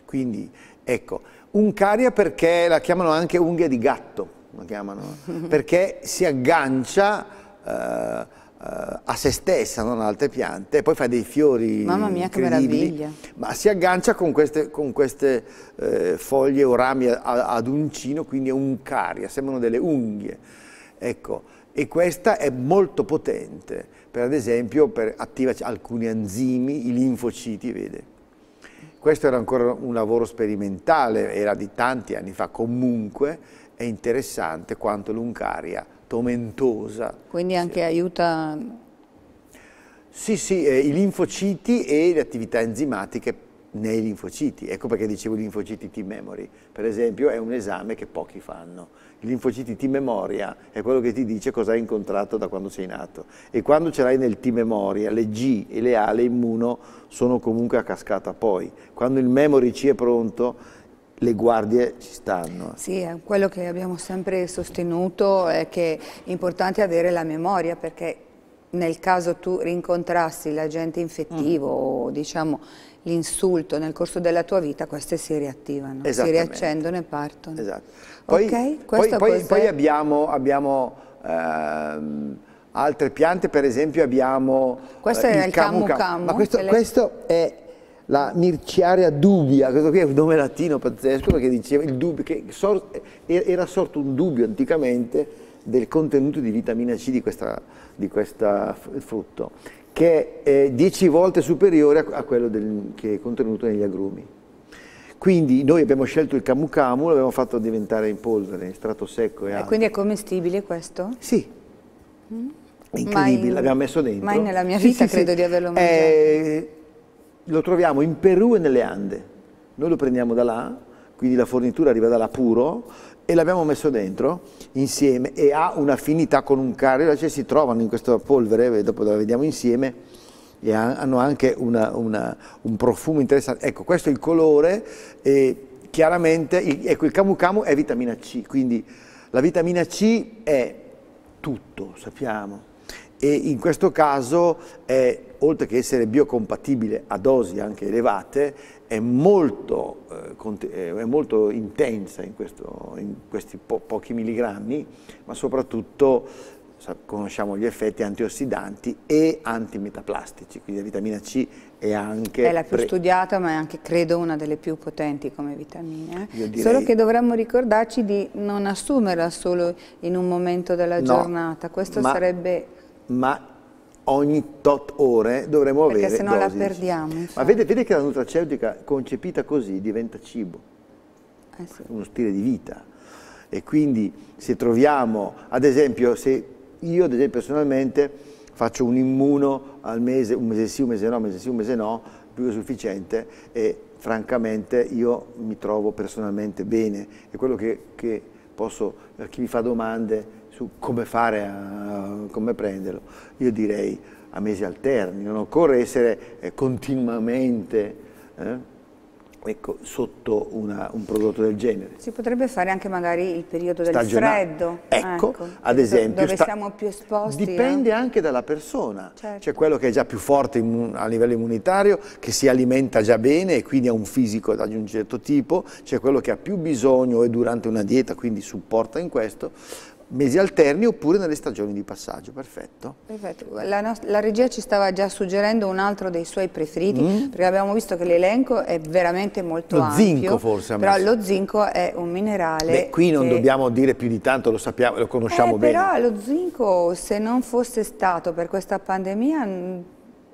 Quindi, ecco, uncaria perché la chiamano anche unghia di gatto, la chiamano, perché si aggancia... Eh, eh, a se stessa, non ad altre piante, e poi fa dei fiori Mamma mia, che meraviglia! Ma si aggancia con queste, con queste eh, foglie o rami a, ad uncino, quindi è uncaria, sembrano delle unghie. Ecco, e questa è molto potente, per ad esempio per, attiva alcuni enzimi, i linfociti, vede. Questo era ancora un lavoro sperimentale, era di tanti anni fa, comunque è interessante quanto l'uncaria tomentosa. Quindi anche sì. aiuta... Sì, sì, eh, i linfociti e le attività enzimatiche nei linfociti. Ecco perché dicevo linfociti T-memory. Per esempio è un esame che pochi fanno. I linfociti T-memoria è quello che ti dice cosa hai incontrato da quando sei nato. E quando ce l'hai nel T-memoria, le G e le A, le immuno, sono comunque a cascata poi. Quando il memory C è pronto, le guardie ci stanno. Sì, quello che abbiamo sempre sostenuto è che è importante avere la memoria perché nel caso tu rincontrassi l'agente infettivo mm. o diciamo l'insulto nel corso della tua vita, queste si riattivano, si riaccendono e partono. Esatto. Poi, okay? poi, poi, poi abbiamo, abbiamo ehm, altre piante, per esempio abbiamo... Questo eh, è il camu camu. camu ma questo, le... questo è la Mirciaria Dubia, questo qui è un nome latino pazzesco perché diceva il dubbio, che sort, era sorto un dubbio anticamente del contenuto di vitamina C di questo frutto, che è 10 eh, volte superiore a, quello del, che è contenuto negli agrumi. Quindi noi abbiamo scelto il camu camu, l'abbiamo fatto diventare in polvere, in strato secco e, e quindi è commestibile questo? Sì. Mm? È incredibile, l'abbiamo messo dentro. Mai nella mia vita sì, sì, credo sì. di averlo mangiato. Eh, lo troviamo in Perù e nelle Ande. Noi lo prendiamo da là, quindi la fornitura arriva da là puro, e l'abbiamo messo dentro insieme e ha un'affinità con un cario, cioè si trovano in questa polvere, dopo la vediamo insieme, e hanno anche una, una, un profumo interessante. Ecco, questo è il colore e chiaramente il, ecco, il camu camu è vitamina C, quindi la vitamina C è tutto, sappiamo, e in questo caso è, oltre che essere biocompatibile a dosi anche elevate, è molto, eh, eh è molto intensa in, questo, in questi po pochi milligrammi, ma soprattutto conosciamo gli effetti antiossidanti e antimetaplastici, quindi la vitamina C è anche... È la più studiata ma è anche credo una delle più potenti come vitamina. Eh. Direi... Solo che dovremmo ricordarci di non assumerla solo in un momento della no, giornata, questo sarebbe ma ogni tot ore dovremo Perché avere Perché se no la perdiamo. Infatti. Ma vede, vede, che la nutraceutica concepita così diventa cibo, eh sì. uno stile di vita. E quindi se troviamo, ad esempio, se io ad esempio, personalmente faccio un immuno al mese, un mese sì, un mese no, un mese sì, un mese no, più che sufficiente e francamente io mi trovo personalmente bene. È quello che, che posso, chi mi fa domande, su come fare, a, come prenderlo, io direi a mesi alterni, non occorre essere eh, continuamente eh, ecco, sotto una, un prodotto del genere. Si potrebbe fare anche magari il periodo del Stagionale. freddo. Ecco, ecco, ad esempio. Dove siamo più esposti. Dipende eh? anche dalla persona. Certo. C'è quello che è già più forte a livello immunitario, che si alimenta già bene e quindi ha un fisico di un certo tipo, c'è quello che ha più bisogno e durante una dieta quindi supporta in questo mesi alterni oppure nelle stagioni di passaggio, perfetto. perfetto. La, la, regia ci stava già suggerendo un altro dei suoi preferiti, mm. perché abbiamo visto che l'elenco è veramente molto lo ampio. zinco forse. Però lo zinco è un minerale Beh, qui non che... dobbiamo dire più di tanto, lo sappiamo, lo conosciamo eh, bene. Però lo zinco se non fosse stato per questa pandemia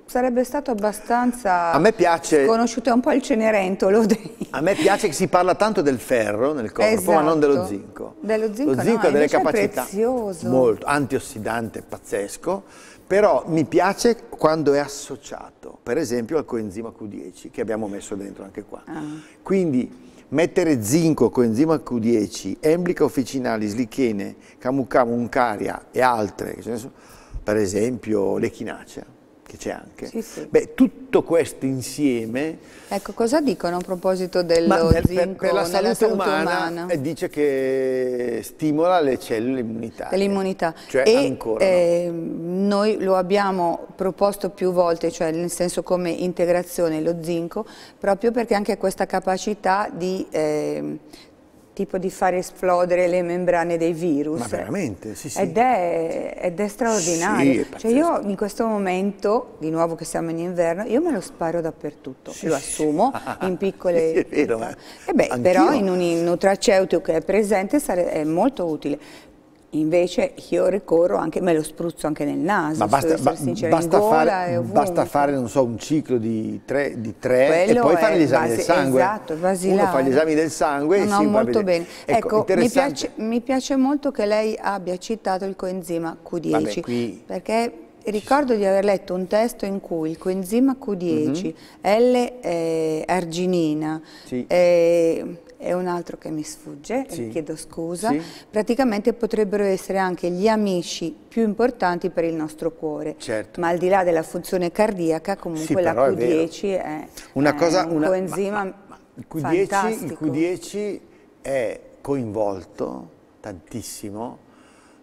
sarebbe stato abbastanza a me piace, conosciuto, è un po' il cenerentolo. Dei... A me piace che si parla tanto del ferro nel corpo, esatto. ma non esatto. dello zinco. Dello zinco, Lo zinco no, ha delle capacità molto antiossidante, pazzesco, però mi piace quando è associato, per esempio al coenzima Q10 che abbiamo messo dentro anche qua. Ah. Quindi mettere zinco, coenzima Q10, emblica officinali, slichene, camucamu, uncaria e altre, per esempio le chinacea, c'è anche. Sì, sì. Beh, tutto questo insieme... Ecco, cosa dicono a proposito dello ma zinco, per, per la salute, salute umana, umana, eh, Dice che stimola le cellule immunitarie. L'immunità. Cioè e, ancora, eh, Noi lo abbiamo proposto più volte, cioè nel senso come integrazione lo zinco, proprio perché anche questa capacità di... Eh, tipo di far esplodere le membrane dei virus. Ma veramente, sì, sì. Ed è, ed è straordinario. Sì, è cioè io in questo momento, di nuovo che siamo in inverno, io me lo sparo dappertutto, sì, lo assumo ah, ah, in ah. piccole... Sì, è vero, eh. beh, però in un nutraceutico che è presente è molto utile. Invece io ricorro anche, me lo spruzzo anche nel naso, ma basta, ba, basta, fare, basta fare, so, un ciclo di tre, di tre e poi fare gli esami base, del sangue. Esatto, basilare. Uno fa gli esami del sangue no, e no, si molto bene. Ecco, ecco mi, piace, mi, piace, molto che lei abbia citato il coenzima Q10, Vabbè, qui... perché ricordo di aver letto un testo in cui il coenzima Q10, mm -hmm. L-arginina, eh, sì. eh, è un altro che mi sfugge, sì. chiedo scusa, sì. praticamente potrebbero essere anche gli amici più importanti per il nostro cuore, certo. ma al di là della funzione cardiaca comunque sì, la Q10 è, è, una cosa, un una, coenzima ma, ma, il, Q10, il Q10 è coinvolto tantissimo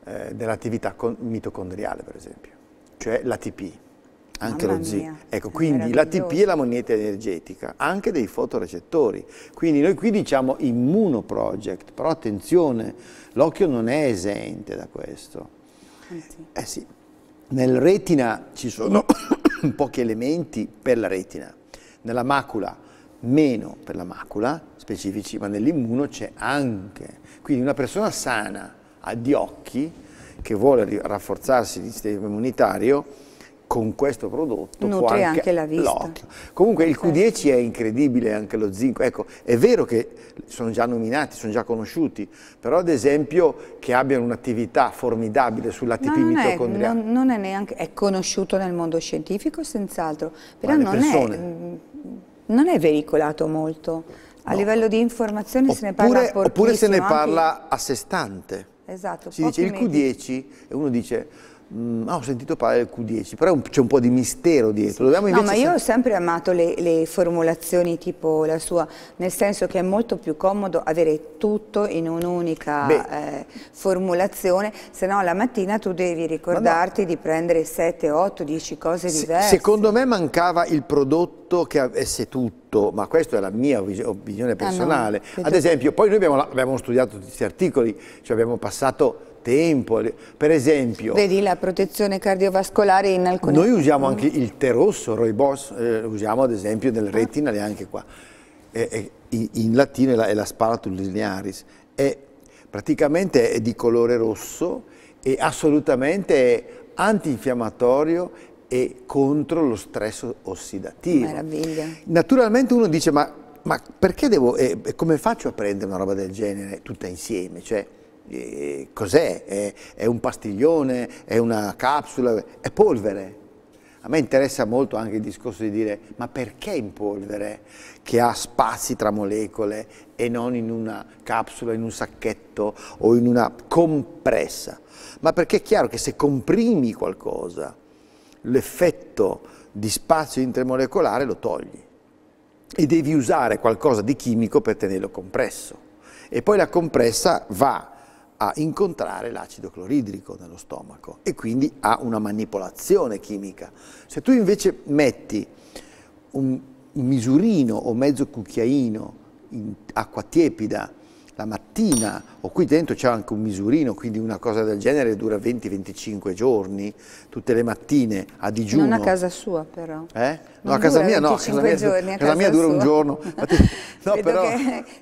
eh, nell'attività mitocondriale per esempio, cioè l'ATP anche Mamma lo Z. Mia. Ecco, quindi l'ATP è la moneta energetica, anche dei fotorecettori. Quindi noi qui diciamo immunoproject, però attenzione, l'occhio non è esente da questo. Anzi. Eh, eh sì, nel retina ci sono pochi elementi per la retina, nella macula meno per la macula specifici, ma nell'immuno c'è anche. Quindi una persona sana, ha di occhi, che vuole rafforzarsi il sistema immunitario, con questo prodotto Nutri può anche, anche la vista. Comunque il Q10 è incredibile anche lo zinco. Ecco, è vero che sono già nominati, sono già conosciuti, però ad esempio che abbiano un'attività formidabile sull'ATP no, mitocondriale. Non, non, è neanche è conosciuto nel mondo scientifico senz'altro, però non è, mm, non è veicolato molto. A no. livello di informazioni oppure, se ne parla pochissimo. Oppure se ne parla anche... a sé stante. Esatto. Si dice il Q10 e uno dice Mm, ah, ho sentito parlare del Q10, però c'è un po' di mistero dietro. Dobbiamo no, ma io ho sempre amato le, le, formulazioni tipo la sua, nel senso che è molto più comodo avere tutto in un'unica eh, formulazione, se no la mattina tu devi ricordarti no. di prendere 7, 8, 10 cose diverse. Se, secondo me mancava il prodotto che avesse tutto, ma questa è la mia opinione personale. Ah, no. Ad esempio, poi noi abbiamo, abbiamo studiato tutti questi articoli, cioè abbiamo passato tempo, per esempio. Vedi la protezione cardiovascolare in alcuni... Noi usiamo mm. anche il tè rosso, roibos, eh, usiamo ad esempio del ah. retinale anche qua, è, è, in latino è la, è la linearis, è, praticamente è di colore rosso e assolutamente è antinfiammatorio e contro lo stress ossidativo. Meraviglia. Naturalmente uno dice ma, ma perché devo, eh, come faccio a prendere una roba del genere tutta insieme? Cioè, eh, cos'è? È, è, un pastiglione, è una capsula, è polvere. A me interessa molto anche il discorso di dire ma perché in polvere che ha spazi tra molecole e non in una capsula, in un sacchetto o in una compressa? Ma perché è chiaro che se comprimi qualcosa, l'effetto di spazio intermolecolare lo togli e devi usare qualcosa di chimico per tenerlo compresso. E poi la compressa va a incontrare l'acido cloridrico nello stomaco e quindi ha una manipolazione chimica. Se tu invece metti un misurino o mezzo cucchiaino in acqua tiepida la mattina o qui dentro c'è anche un misurino, quindi una cosa del genere dura 20-25 giorni, tutte le mattine a digiuno. Non a casa sua però. Eh? No, a casa mia no, a casa mia, a casa mia dura sua. un giorno. no, però...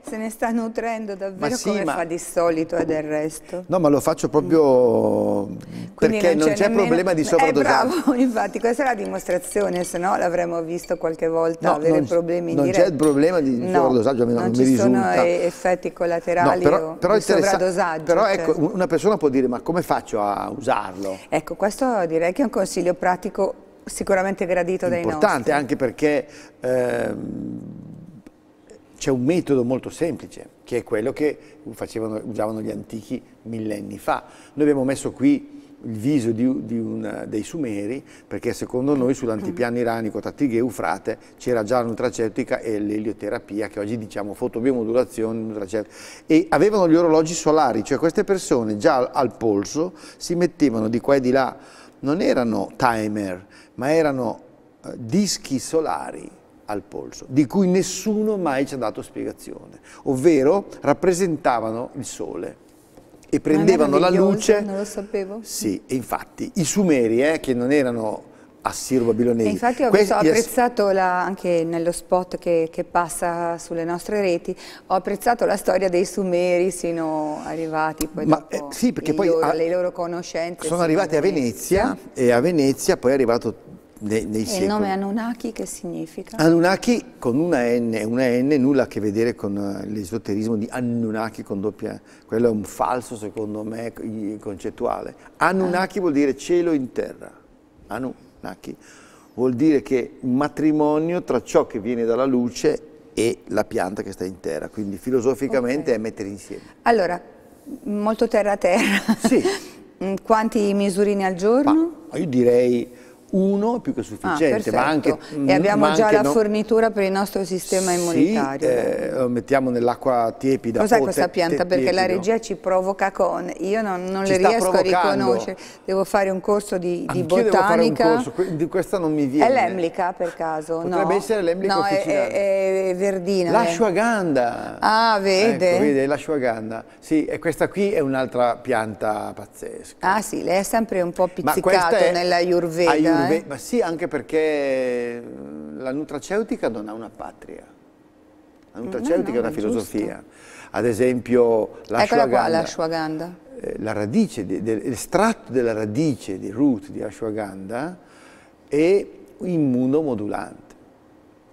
se ne sta nutrendo davvero sì, come ma... fa di solito e eh, del resto. No, ma lo faccio proprio mm. quindi perché non c'è nemmeno... problema di eh, sovradosaggio. Eh, bravo, infatti, questa è la dimostrazione, se no l'avremmo visto qualche volta no, avere non, problemi in diretta. Non c'è il problema di sovradosaggio, almeno non, non mi risulta. Non ci sono effetti collaterali collaterali no, però, però, però ecco, cioè. una persona può dire ma come faccio a usarlo? Ecco, questo direi che è un consiglio pratico sicuramente gradito dai nostri. Importante anche perché ehm, c'è un metodo molto semplice, che è quello che facevano, usavano gli antichi millenni fa. Noi abbiamo messo qui il viso di, di un, dei Sumeri, perché secondo noi sull'antipiano mm. iranico tra Tighe e Eufrate c'era già la nutraceutica e l'elioterapia, che oggi diciamo fotobiomodulazione, e avevano gli orologi solari, cioè queste persone già al polso si mettevano di qua e di là, non erano timer, ma erano eh, dischi solari al polso, di cui nessuno mai ci ha dato spiegazione, ovvero rappresentavano il sole e prendevano la luce. Non lo sapevo. Sì, infatti i Sumeri, eh, che non erano assiro-babilonesi. Infatti ho Questi, apprezzato la, anche nello spot che, che, passa sulle nostre reti, ho apprezzato la storia dei Sumeri sino arrivati poi Ma, eh, sì, perché poi loro, a, le loro conoscenze. Sono arrivati a Venezia, Venezia, e a Venezia poi è arrivato nei, nei secoli. il nome Anunnaki che significa? Anunnaki con una N e una N nulla a che vedere con eh, l'esoterismo di Anunnaki con doppia quello è un falso secondo me concettuale. Anunnaki ah. vuol dire cielo in terra. Anunnaki vuol dire che un matrimonio tra ciò che viene dalla luce e la pianta che sta in terra, quindi filosoficamente okay. è mettere insieme. Allora, molto terra-terra. Sì. Quanti misurini al giorno? Ma io direi uno è più che sufficiente. Ah, ma anche, e mm, abbiamo ma già anche, la no? fornitura per il nostro sistema sì, immunitario. Eh, mettiamo nell'acqua tiepida. Cos'è questa pianta? Perché la regia ci provoca con... Io non, non le riesco a riconoscere. Devo fare un corso di, di botanica. Devo fare un corso, questa non mi viene. È l'emlica per caso? Potrebbe no. essere l'emlica No, è, è, è, verdina. L'ashwagandha. Eh. Ah, vede? Ecco, vede, l'ashwagandha. Sì, e questa qui è un'altra pianta pazzesca. Ah sì, lei è sempre un po' pizzicato nella Ayurveda. Ayurveda eh? Ma sì, anche perché eh, la nutraceutica non ha una patria. La nutraceutica no, no, è una filosofia. Giusto. Ad esempio l'ashwagandha. Eh, la radice, l'estratto della radice di root di ashwagandha è immunomodulante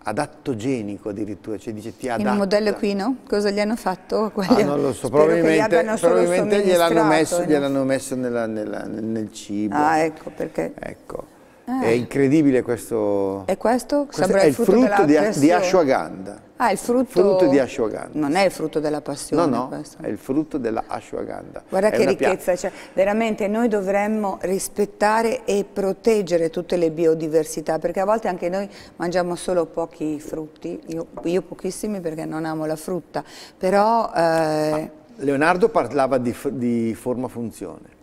adattogenico addirittura, cioè dice ti adatta. Il modello qui no? Cosa gli hanno fatto ah, quelli? Ah, non lo so, probabilmente, probabilmente gliel'hanno messo, gliel messo nella, nella, nel cibo. Ah, ecco perché. Ecco. Ah. È incredibile questo. E questo? questo è il frutto, frutto di, di, ashwagandha. Ah, il frutto... frutto di ashwagandha. Non è il frutto della passione. No, no, questo. è il frutto della ashwagandha. Guarda è che ricchezza, cioè, veramente noi dovremmo rispettare e proteggere tutte le biodiversità, perché a volte anche noi mangiamo solo pochi frutti, io, io pochissimi perché non amo la frutta, però... Eh... Leonardo parlava di, di forma-funzione.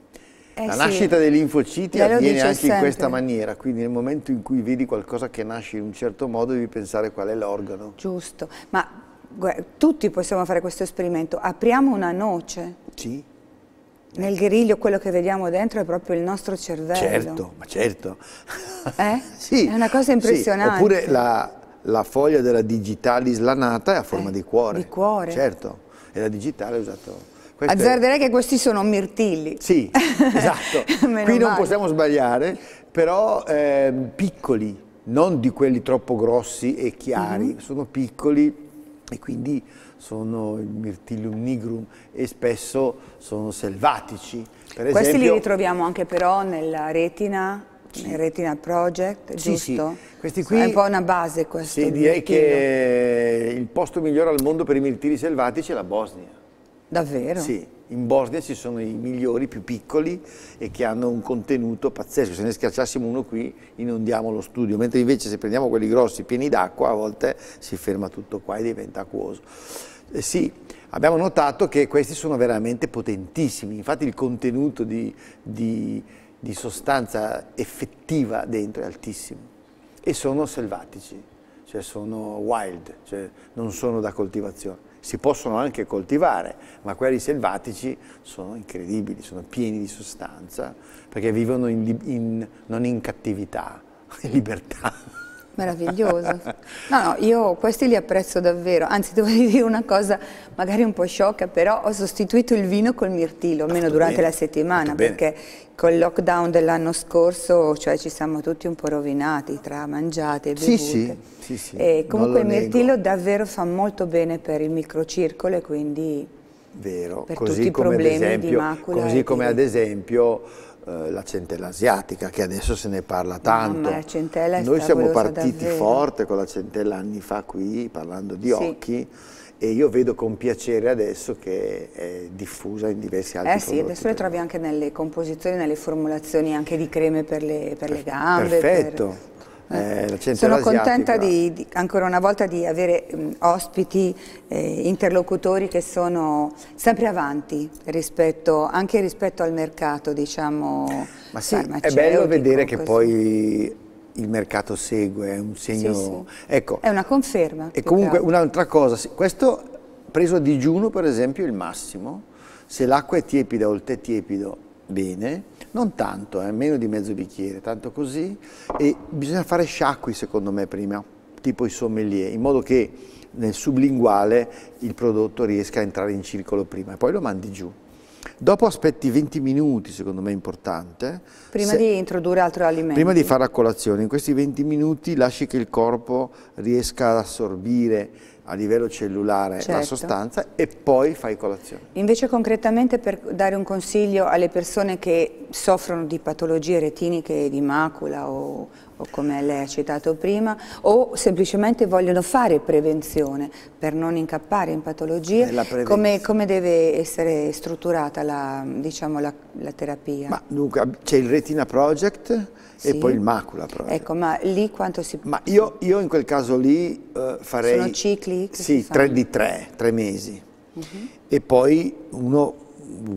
Eh la sì. nascita degli infociti avviene anche sempre. in questa maniera, quindi nel momento in cui vedi qualcosa che nasce in un certo modo devi pensare qual è l'organo. Giusto, ma tutti possiamo fare questo esperimento, apriamo una noce. Sì. Nel griglio quello che vediamo dentro è proprio il nostro cervello. Certo, ma certo. Eh? sì. È una cosa impressionante. Sì. Oppure la, la, foglia della digitalis lanata è a forma eh, di cuore. Di cuore. Certo, e la digitale è usata queste... Azzarderei che questi sono mirtilli. Sì, esatto. Qui male. non possiamo sbagliare, però eh, piccoli, non di quelli troppo grossi e chiari, mm -hmm. sono piccoli e quindi sono il mirtillum nigrum e spesso sono selvatici. Per Questi esempio, li ritroviamo anche però nella retina il Retina Project, sì, giusto? Sì. Questi qui, è un po' una base questo. Sì, direi mirtillo. che il posto migliore al mondo per i mirtilli selvatici è la Bosnia. Davvero? Sì, in Bosnia ci sono i migliori, più piccoli e che hanno un contenuto pazzesco. Se ne schiacciassimo uno qui inondiamo lo studio, mentre invece se prendiamo quelli grossi pieni d'acqua a volte si ferma tutto qua e diventa acquoso. Eh sì, abbiamo notato che questi sono veramente potentissimi, infatti il contenuto di, di, di sostanza effettiva dentro è altissimo e sono selvatici, cioè sono wild, cioè non sono da coltivazione si possono anche coltivare, ma quelli selvatici sono incredibili, sono pieni di sostanza, perché vivono in, in, non in cattività, in libertà. Meraviglioso. No, no, io questi li apprezzo davvero. Anzi, devo dire una cosa magari un po' sciocca, però ho sostituito il vino col mirtillo, ah, almeno durante bene. la settimana, perché col lockdown dell'anno scorso, cioè ci siamo tutti un po' rovinati tra mangiate e bevute. Sì, sì, sì, sì. E comunque il mirtillo nego. davvero fa molto bene per il microcircolo e quindi Vero, per così tutti i problemi esempio, di macula. Così come di... ad esempio eh, la centella asiatica, che adesso se ne parla tanto. Mamma, Noi siamo partiti davvero. forte con la centella anni fa qui, parlando di sì. occhi, e io vedo con piacere adesso che è diffusa in diversi altri eh sì, adesso le trovi anche nelle composizioni, nelle formulazioni anche di creme per le, per le gambe. Perfetto. Per eh, Sono contenta di, di, ancora una volta di avere mh, mm, ospiti, eh, interlocutori che sono sempre avanti rispetto, anche rispetto al mercato diciamo, Ma sì, È bello vedere che così. poi il mercato segue, è un segno... Sì, sì. Ecco, è una conferma. E comunque un'altra cosa, questo preso a digiuno per esempio il massimo, se l'acqua è tiepida o il tè tiepido, bene, non tanto, eh, meno di mezzo bicchiere, tanto così, e bisogna fare sciacqui secondo me prima, tipo i sommelier, in modo che nel sublinguale il prodotto riesca a entrare in circolo prima e poi lo mandi giù. Dopo aspetti 20 minuti, secondo me è importante. Prima se, di introdurre altro alimento. Prima di fare la colazione, in questi 20 minuti lasci che il corpo riesca ad assorbire a livello cellulare certo. la sostanza e poi fai colazione. Invece concretamente per dare un consiglio alle persone che soffrono di patologie retiniche di macula o o come lei ha citato prima, o semplicemente vogliono fare prevenzione per non incappare in patologie, come, come, deve essere strutturata la, diciamo, la, la terapia? Ma dunque c'è il Retina Project sì. e poi il Macula Project. Ecco, ma lì quanto si... Ma io, io in quel caso lì eh, farei... Sono cicli? Sì, tre di tre, tre mesi. Uh mhm. -huh. E poi uno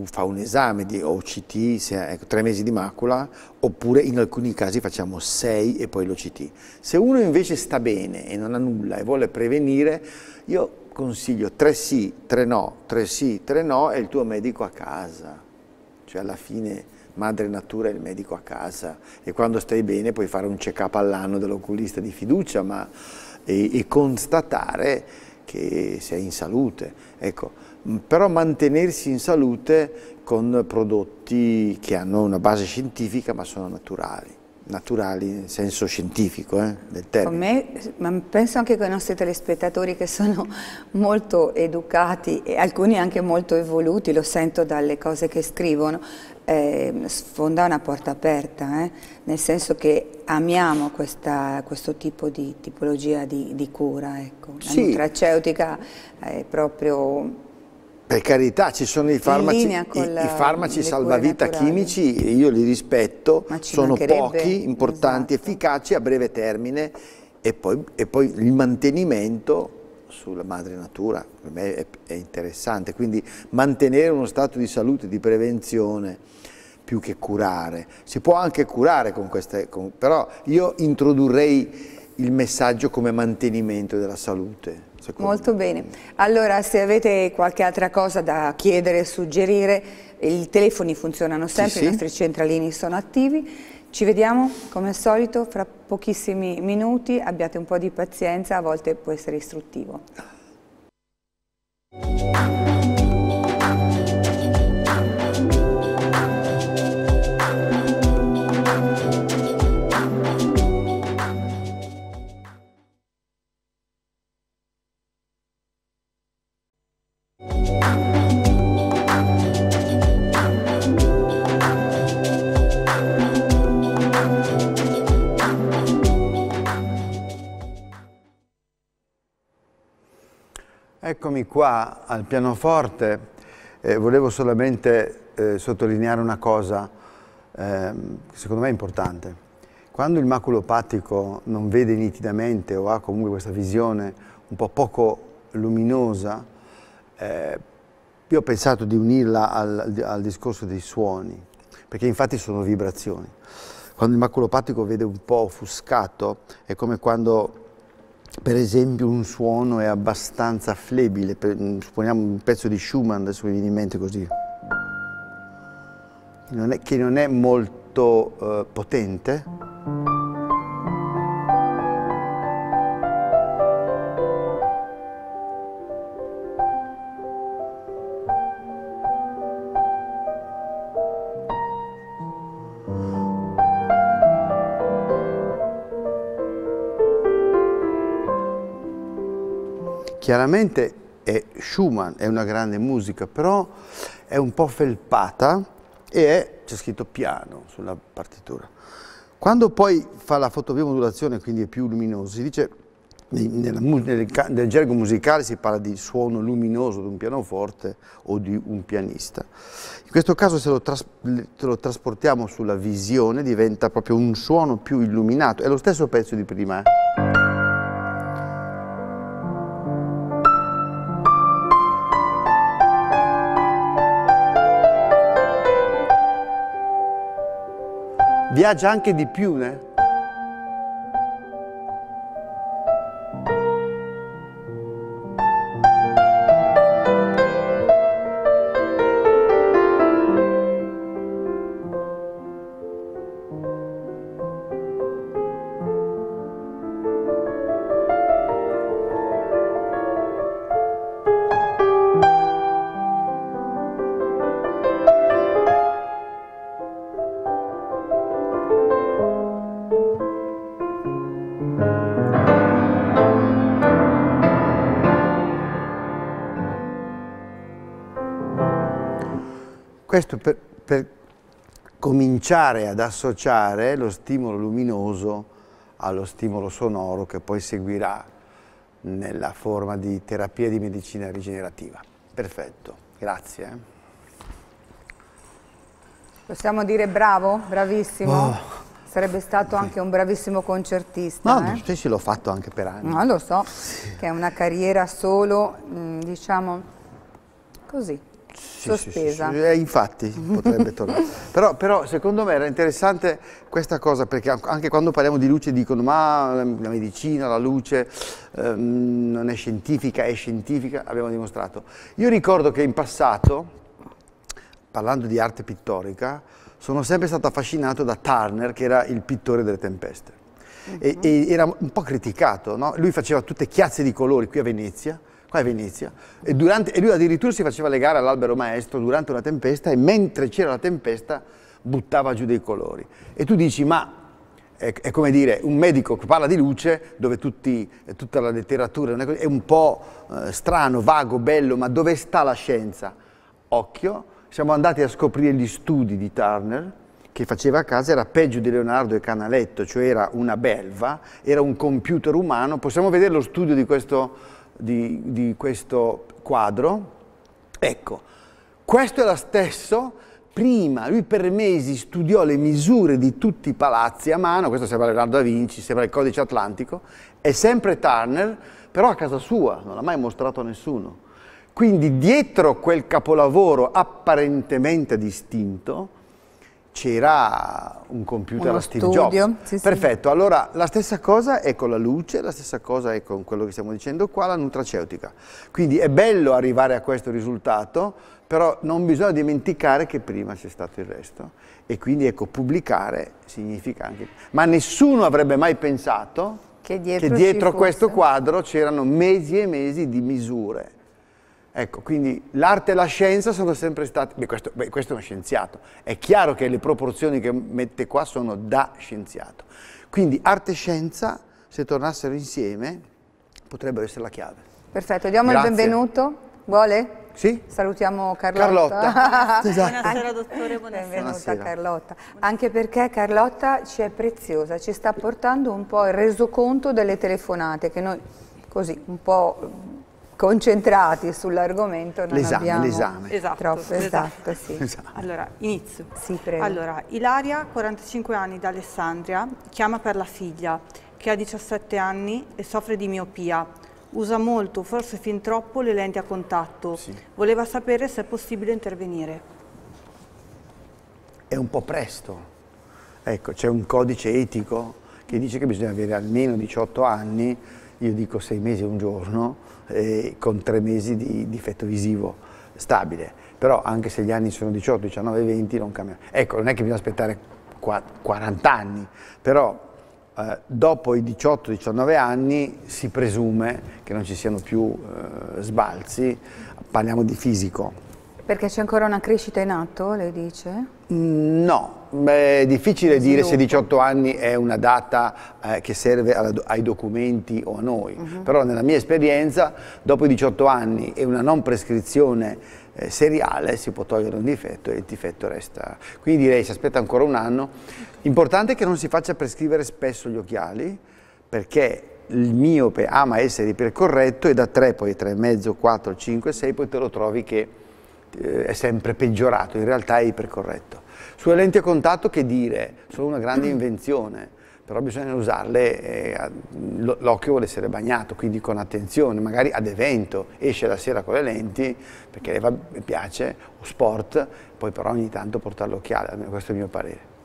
fa un esame di OCT, ecco, tre mesi di macula, oppure in alcuni casi facciamo sei e poi l'OCT. Se uno invece sta bene e non ha nulla e vuole prevenire, io consiglio tre sì, tre no, tre sì, tre no e il tuo medico a casa. Cioè alla fine madre natura è il medico a casa e quando stai bene puoi fare un check-up all'anno dell'oculista di fiducia ma, e, e constatare che sei in salute. Ecco, però mantenersi in salute con prodotti che hanno una base scientifica ma sono naturali naturali in senso scientifico eh, del termine. Me, ma penso anche con i nostri telespettatori che sono molto educati e alcuni anche molto evoluti, lo sento dalle cose che scrivono, eh, sfonda una porta aperta, eh, nel senso che amiamo questa, questo tipo di tipologia di, di cura, ecco. la sì. nutraceutica è proprio per carità, ci sono i farmaci, i, i farmaci salvavita naturali. chimici, io li rispetto, sono pochi, importanti, esatto. efficaci a breve termine e poi, e poi, il mantenimento sulla madre natura per me è, è interessante, quindi mantenere uno stato di salute, di prevenzione più che curare, si può anche curare con queste, con, però io introdurrei il messaggio come mantenimento della salute Secondo. Molto bene. Allora, se avete qualche altra cosa da chiedere, suggerire, i telefoni funzionano sempre, sì, sì. i nostri centralini sono attivi. Ci vediamo come al solito fra pochissimi minuti, abbiate un po' di pazienza, a volte può essere istruttivo. Eccomi qua al pianoforte, eh, volevo solamente eh, sottolineare una cosa eh, che secondo me è importante. Quando il maculopatico non vede nitidamente o ha comunque questa visione un po' poco luminosa, eh, io ho pensato di unirla al, al discorso dei suoni, perché infatti sono vibrazioni. Quando il maculopatico vede un po' offuscato è come quando per esempio un suono è abbastanza flebile, per, mm, supponiamo un pezzo di Schumann, adesso mi viene in mente così, non è, che non è molto eh, potente, chiaramente è Schumann, è una grande musica, però è un po' felpata e c'è scritto piano sulla partitura. Quando poi fa la fotovia modulazione, quindi è più luminoso, si dice, nel, nel, nel gergo musicale si parla di suono luminoso di un pianoforte o di un pianista. In questo caso se lo, tras, lo trasportiamo sulla visione diventa proprio un suono più illuminato, è lo stesso pezzo di prima. Eh? viaggia anche di più, né? Questo per, per cominciare ad associare lo stimolo luminoso allo stimolo sonoro che poi seguirà nella forma di terapia di medicina rigenerativa. Perfetto, grazie. Eh. Possiamo dire bravo, bravissimo? Oh. Sarebbe stato anche un bravissimo concertista. No, eh? te ce l'ho fatto anche per anni. No, lo so, che è una carriera solo, mm, diciamo, così sospesa. Sì, sì, sì, eh, infatti potrebbe tornare. però, però, secondo me era interessante questa cosa perché anche quando parliamo di luce dicono ma la medicina, la luce ehm, non è scientifica, è scientifica, abbiamo dimostrato. Io ricordo che in passato, parlando di arte pittorica, sono sempre stato affascinato da Turner che era il pittore delle tempeste. Uh -huh. e, mm-hmm. e, era un po' criticato, no? lui faceva tutte chiazze di colori qui a Venezia, qua è Venezia, e, durante, e lui addirittura si faceva legare all'albero maestro durante una tempesta e mentre c'era la tempesta buttava giù dei colori. E tu dici, ma è, è, come dire, un medico che parla di luce, dove tutti, tutta la letteratura è, così, è un po' eh, strano, vago, bello, ma dove sta la scienza? Occhio, siamo andati a scoprire gli studi di Turner, che faceva a casa era peggio di Leonardo e Canaletto, cioè era una belva, era un computer umano. Possiamo vedere lo studio di questo di, di questo quadro. Ecco, questo è lo stesso prima, lui per mesi studiò le misure di tutti i palazzi a mano, questo sembra Leonardo da Vinci, sembra il codice atlantico, è sempre Turner, però a casa sua, non l'ha mai mostrato a nessuno. Quindi dietro quel capolavoro apparentemente distinto c'era un computer Uno a Steve studio, Jobs. Sì, Perfetto, sì. allora la stessa cosa è con la luce, la stessa cosa è con quello che stiamo dicendo qua, la nutraceutica. Quindi è bello arrivare a questo risultato, però non bisogna dimenticare che prima c'è stato il resto. E quindi ecco, pubblicare significa anche... Ma nessuno avrebbe mai pensato che dietro, che dietro questo quadro c'erano mesi e mesi di misure Ecco, quindi l'arte e la scienza sono sempre state... Beh questo, beh, questo è uno scienziato. È chiaro che le proporzioni che mette qua sono da scienziato. Quindi arte e scienza, se tornassero insieme, potrebbero essere la chiave. Perfetto, diamo Grazie. il benvenuto. Vuole? Sì? Salutiamo Carlotta. Carlotta. esatto. Buonasera dottore, buonasera. Benvenuta Carlotta. Anche perché Carlotta ci è preziosa, ci sta portando un po' il resoconto delle telefonate che noi così un po' concentrati sull'argomento non l'esame, abbiamo l'esame. Esatto, troppo esatto, esatto sì. Esatto. Allora, inizio. Sì, prego. Allora, Ilaria, 45 anni, da Alessandria, chiama per la figlia, che ha 17 anni e soffre di miopia. Usa molto, forse fin troppo, le lenti a contatto. Sì. Voleva sapere se è possibile intervenire. È un po' presto. Ecco, c'è un codice etico che dice che bisogna avere almeno 18 anni, io dico 6 mesi e un giorno, eh, con tre mesi di difetto visivo stabile. Però anche se gli anni sono 18, 19, 20 non cambia. Ecco, non è che bisogna aspettare 40 anni, però eh, dopo i 18-19 anni si presume che non ci siano più eh, sbalzi, parliamo di fisico. Perché c'è ancora una crescita in atto, lei dice? Mm, no, Beh, è difficile dire se 18 anni è una data eh, che serve alla, ai documenti o a noi, uh mhm. -huh. però nella mia esperienza dopo i 18 anni e una non prescrizione eh, seriale si può togliere un difetto e il difetto resta. Quindi direi si aspetta ancora un anno. Importante che non si faccia prescrivere spesso gli occhiali perché il miope ama essere ipercorretto e da 3 poi 3,5, 4, 5, 6 poi te lo trovi che eh, è sempre peggiorato, in realtà è ipercorretto. Sulle lenti a contatto che dire, sono una grande mm. invenzione, però bisogna usarle, eh, l'occhio vuole essere bagnato, quindi con attenzione, magari ad evento, esce la sera con le lenti, perché va, piace, o sport, poi però ogni tanto portare l'occhiale, almeno questo è il mio parere.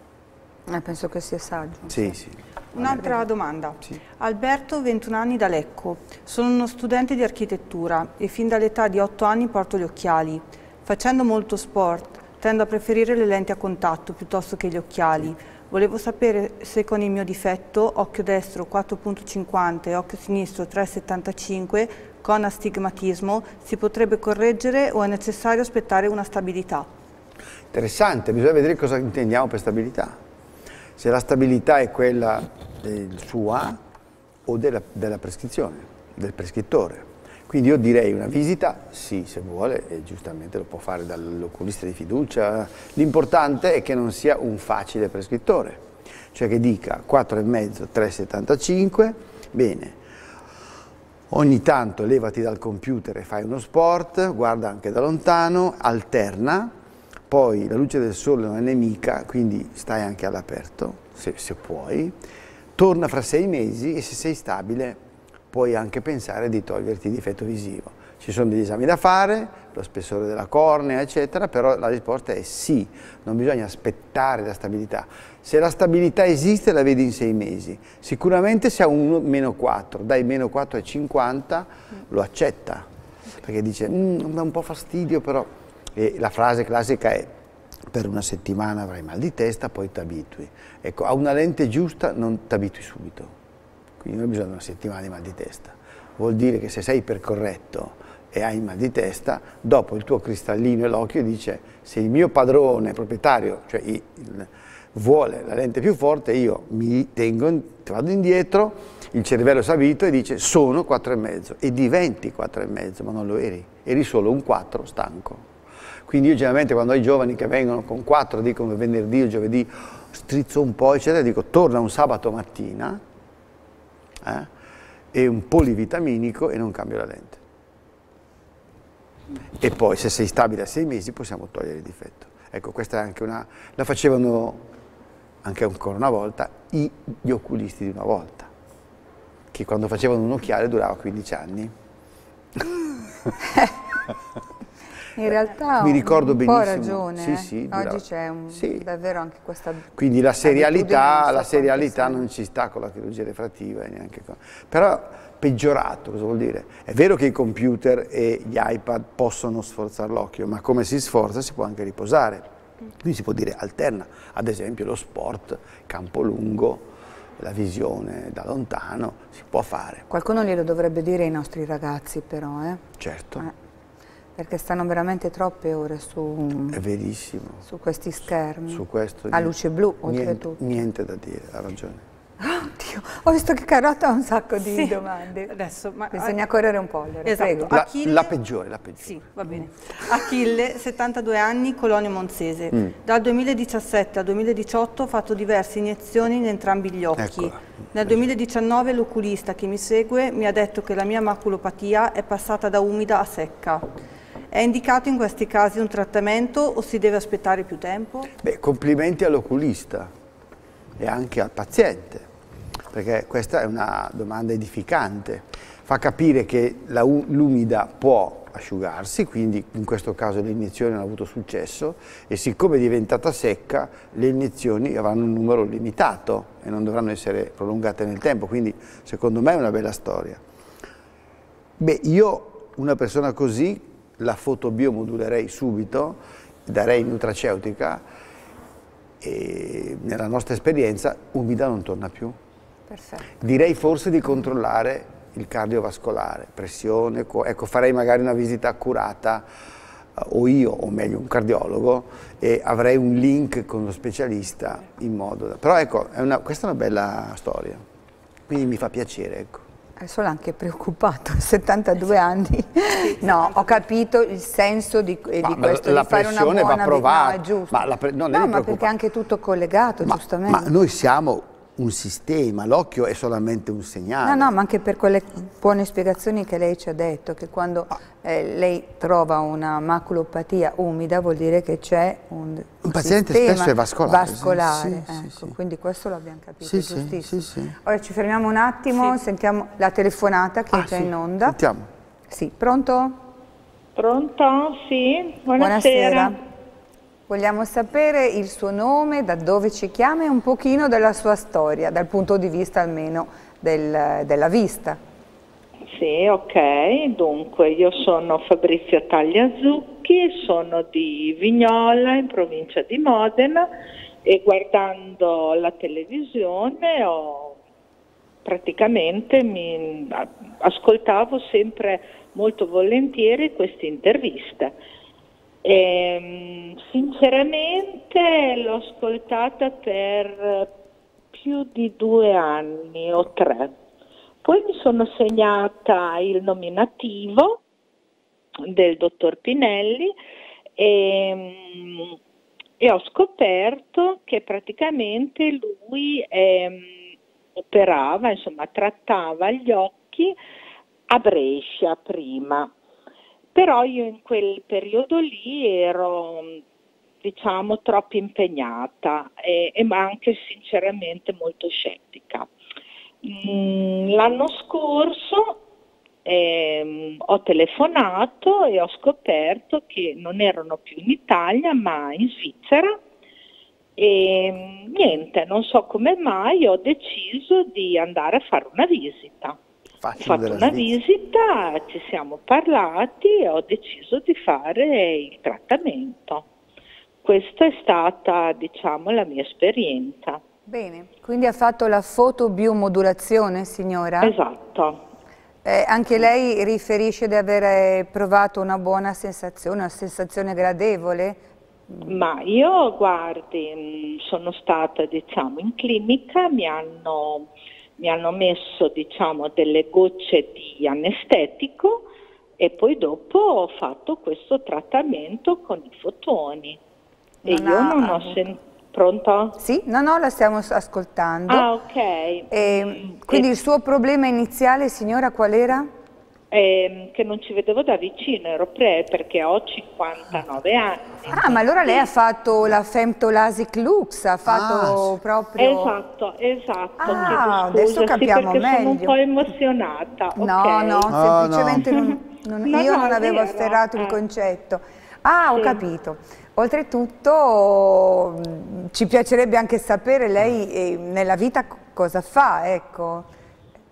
Eh, penso che sia saggio. Sì, sì. Un'altra domanda. Sì. Alberto, 21 anni da Lecco. Sono uno studente di architettura e fin dall'età di 8 anni porto gli occhiali. Facendo molto sport, tendo a preferire le lenti a contatto piuttosto che gli occhiali. Volevo sapere se con il mio difetto, occhio destro 4.50 e occhio sinistro 3.75, con astigmatismo, si potrebbe correggere o è necessario aspettare una stabilità? Interessante, bisogna vedere cosa intendiamo per stabilità. Se la stabilità è quella del sua o della, della prescrizione, del prescrittore. Quindi io direi una visita, sì, se vuole, e giustamente lo può fare dall'oculista di fiducia. L'importante è che non sia un facile prescrittore, cioè che dica 4,5, 3,75, bene. Ogni tanto levati dal computer e fai uno sport, guarda anche da lontano, alterna, poi la luce del sole non è nemica, quindi stai anche all'aperto, se, se puoi, torna fra sei mesi e se sei stabile puoi anche pensare di toglierti il difetto visivo. Ci sono degli esami da fare, lo spessore della cornea, eccetera, però la risposta è sì, non bisogna aspettare la stabilità. Se la stabilità esiste la vedi in sei mesi, sicuramente se ha un meno 4, dai meno 4 a 50 lo accetta, perché dice mm, mi dà un po' fastidio però, e la frase classica è per una settimana avrai mal di testa, poi ti abitui. Ecco, a una lente giusta non ti abitui subito. Quindi non hai bisogno di una settimana di mal di testa. Vuol dire che se sei ipercorretto e hai mal di testa, dopo il tuo cristallino e l'occhio dice se il mio padrone, proprietario, cioè il, vuole la lente più forte, io mi tengo, vado indietro, il cervello s'abito e dice sono 4,5 e diventi 4,5, ma non lo eri, eri solo un 4 stanco. Quindi io generalmente quando ho i giovani che vengono con 4, dicono venerdì o giovedì, strizzo un po', eccetera, dico torna un sabato mattina eh? e un polivitaminico e non cambio la lente. E poi se sei stabile a sei mesi possiamo togliere il difetto. Ecco, questa è anche una... la facevano anche ancora una volta gli oculisti di una volta, che quando facevano un occhiale durava 15 anni. In realtà mi ricordo benissimo. Ho ragione, sì, sì, eh. oggi c'è sì. davvero anche questa... Quindi la serialità, la serialità non ci sta con la chirurgia refrattiva neanche con... Però peggiorato, cosa vuol dire? È vero che i computer e gli iPad possono sforzare l'occhio, ma come si sforza si può anche riposare. Quindi si può dire alterna, ad esempio lo sport, campo lungo, la visione da lontano, si può fare. Qualcuno glielo dovrebbe dire ai nostri ragazzi però, eh? Certo. Eh. Perché stanno veramente troppe ore su, è verissimo. su questi schermi. Su, su questo, a luce blu, oltretutto. Niente, niente da dire, ha ragione. Oddio, ho visto che Carlotta ha un sacco di sì. domande. Adesso, ma, Bisogna a... correre un po', allora, esatto. prego. La, Achille... la, peggiore, la peggiore. Sì, va bene. Achille, 72 anni, colonio monzese. Mm. Dal 2017 al 2018 ho fatto diverse iniezioni in entrambi gli occhi. Eccola. Nel 2019 l'oculista che mi segue mi ha detto che la mia maculopatia è passata da umida a secca. È indicato in questi casi un trattamento o si deve aspettare più tempo? Beh, complimenti all'oculista e anche al paziente, perché questa è una domanda edificante. Fa capire che l'umida può asciugarsi, quindi in questo caso le iniezioni hanno avuto successo e siccome è diventata secca le iniezioni avranno un numero limitato e non dovranno essere prolungate nel tempo, quindi secondo me è una bella storia. Beh, io una persona così la fotobiomodulerei subito, darei nutraceutica e nella nostra esperienza umida non torna più. Perfetto. Direi forse di controllare il cardiovascolare, pressione, ecco farei magari una visita accurata eh, o io, o meglio un cardiologo, e avrei un link con lo specialista in modo da... Però ecco, è una, questa è una bella storia, quindi mi fa piacere, ecco sono anche preoccupato, 72 eh anni, no, ho capito il senso di, eh, ma, di questo, la di fare una buona va provata, vita, ma giusta. Ma la pre- no, no ma perché è anche tutto collegato, ma, giustamente. Ma noi siamo un sistema, l'occhio è solamente un segnale. No, no, ma anche per quelle buone spiegazioni che lei ci ha detto, che quando ah. eh, lei trova una maculopatia umida vuol dire che c'è un, un, paziente spesso è vascolare. vascolare sì, ecco, sì, quindi questo lo abbiamo capito, sì, giustissimo. Sì, Ora ci fermiamo un attimo, sentiamo la telefonata che ah, c'è in onda. Sentiamo. Sì, pronto? Pronto, sì, buonasera. buonasera. Vogliamo sapere il suo nome, da dove ci chiama e un pochino della sua storia, dal punto di vista almeno del, della vista. Sì, ok. Dunque, io sono Fabrizio Tagliazucchi, sono di Vignola, in provincia di Modena e guardando la televisione ho praticamente mi ascoltavo sempre molto volentieri queste interviste e, ehm, sinceramente l'ho ascoltata per più di due anni o tre. Poi mi sono segnata il nominativo del dottor Pinelli e, ehm, e ho scoperto che praticamente lui eh, operava, insomma trattava gli occhi a Brescia prima però io in quel periodo lì ero diciamo troppo impegnata e, e ma anche sinceramente molto scettica. Mm, l'anno scorso eh, ho telefonato e ho scoperto che non erano più in Italia ma in Svizzera e mm, niente, non so come mai ho deciso di andare a fare una visita. Ho fatto una visita, ci siamo parlati e ho deciso di fare il trattamento. Questa è stata, diciamo, la mia esperienza. Bene, quindi ha fatto la fotobiomodulazione, signora? Esatto. Eh, anche lei riferisce di aver provato una buona sensazione, una sensazione gradevole? Ma io, guardi, mm, sono stata, diciamo, in clinica, mi hanno mi hanno messo diciamo, delle gocce di anestetico e poi dopo ho fatto questo trattamento con i fotoni non e io non ho sentito Pronto? Sì, no, no, la stiamo ascoltando. Ah, ok. E, ehm, quindi e... il suo problema iniziale, signora, qual era? ehm, che non ci vedevo da vicino, ero pre perché ho 59 ah. anni. Ah, ma allora lei ha fatto la femtolasic lux, ha fatto ah, proprio... Esatto, esatto. Ah, scusa, adesso capiamo sì, meglio. sono un po' emozionata. No, okay. no, oh, semplicemente no. Non, non, no, io no, non avevo vero, afferrato eh. il concetto. Ah, sì. ho capito. Oltretutto mm, ci piacerebbe anche sapere lei eh, nella vita cosa fa, ecco.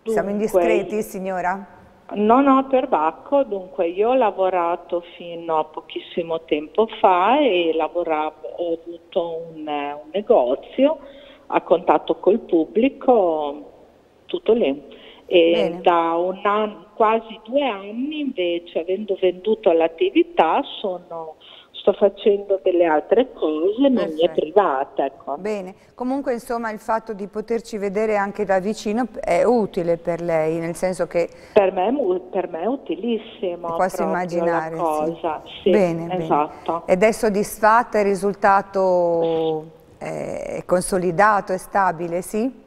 Dunque, Siamo indiscreti, signora? Non ho perbacco, dunque io ho lavorato fino a pochissimo tempo fa e lavoravo, ho avuto un, un negozio a contatto col pubblico, tutto lì. E Bene. da anno, quasi due anni invece, avendo venduto l'attività, sono sto facendo delle altre cose, ma mi è privata. Ecco. Bene, comunque insomma il fatto di poterci vedere anche da vicino è utile per lei, nel senso che... Per me, per me è utilissimo posso immaginare, la cosa. Sì. Sì, bene, esatto. bene. Ed è soddisfatta, il risultato eh, è consolidato, è stabile, sì?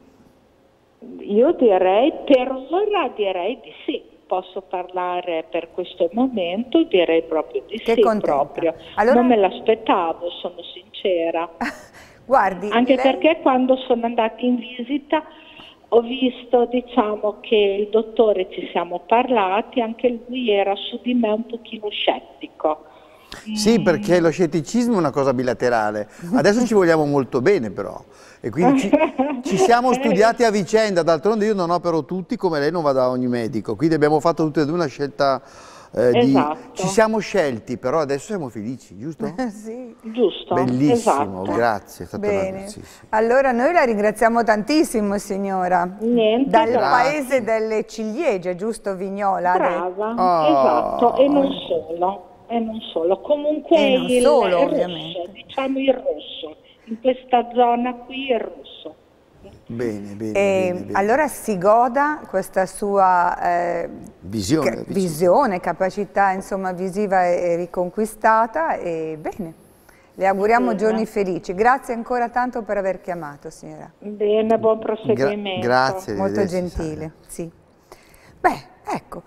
Io direi, per ora direi di sì posso parlare per questo momento? Direi proprio di che sì. Proprio. Allora... Non me l'aspettavo, sono sincera. Guardi, Anche lei... perché quando sono andata in visita ho visto diciamo, che il dottore ci siamo parlati, anche lui era su di me un pochino scettico. Sì, perché lo scetticismo è una cosa bilaterale. Adesso ci vogliamo molto bene però. E quindi ci, ci siamo studiati a vicenda, d'altronde io non opero tutti come lei non va da ogni medico, quindi abbiamo fatto tutte e due una scelta eh, esatto. Ci siamo scelti, però adesso siamo felici, giusto? sì. Giusto. Bellissimo, esatto. grazie. È stato Bene. Allora noi la ringraziamo tantissimo signora. Niente. Dal grazie. paese delle ciliegie, giusto Vignola? Brava, oh. esatto, e non solo. E non solo. Comunque e non il, solo, il rosso, diciamo il rosso in questa zona qui è rosso. Bene, bene, e, bene, bene. Allora si goda questa sua eh, visione, visione, capacità insomma, visiva e, e riconquistata e bene. Le auguriamo bene. giorni felici. Grazie ancora tanto per aver chiamato, signora. Bene, buon proseguimento. Gra grazie. Molto gentile, sì. Beh, ecco.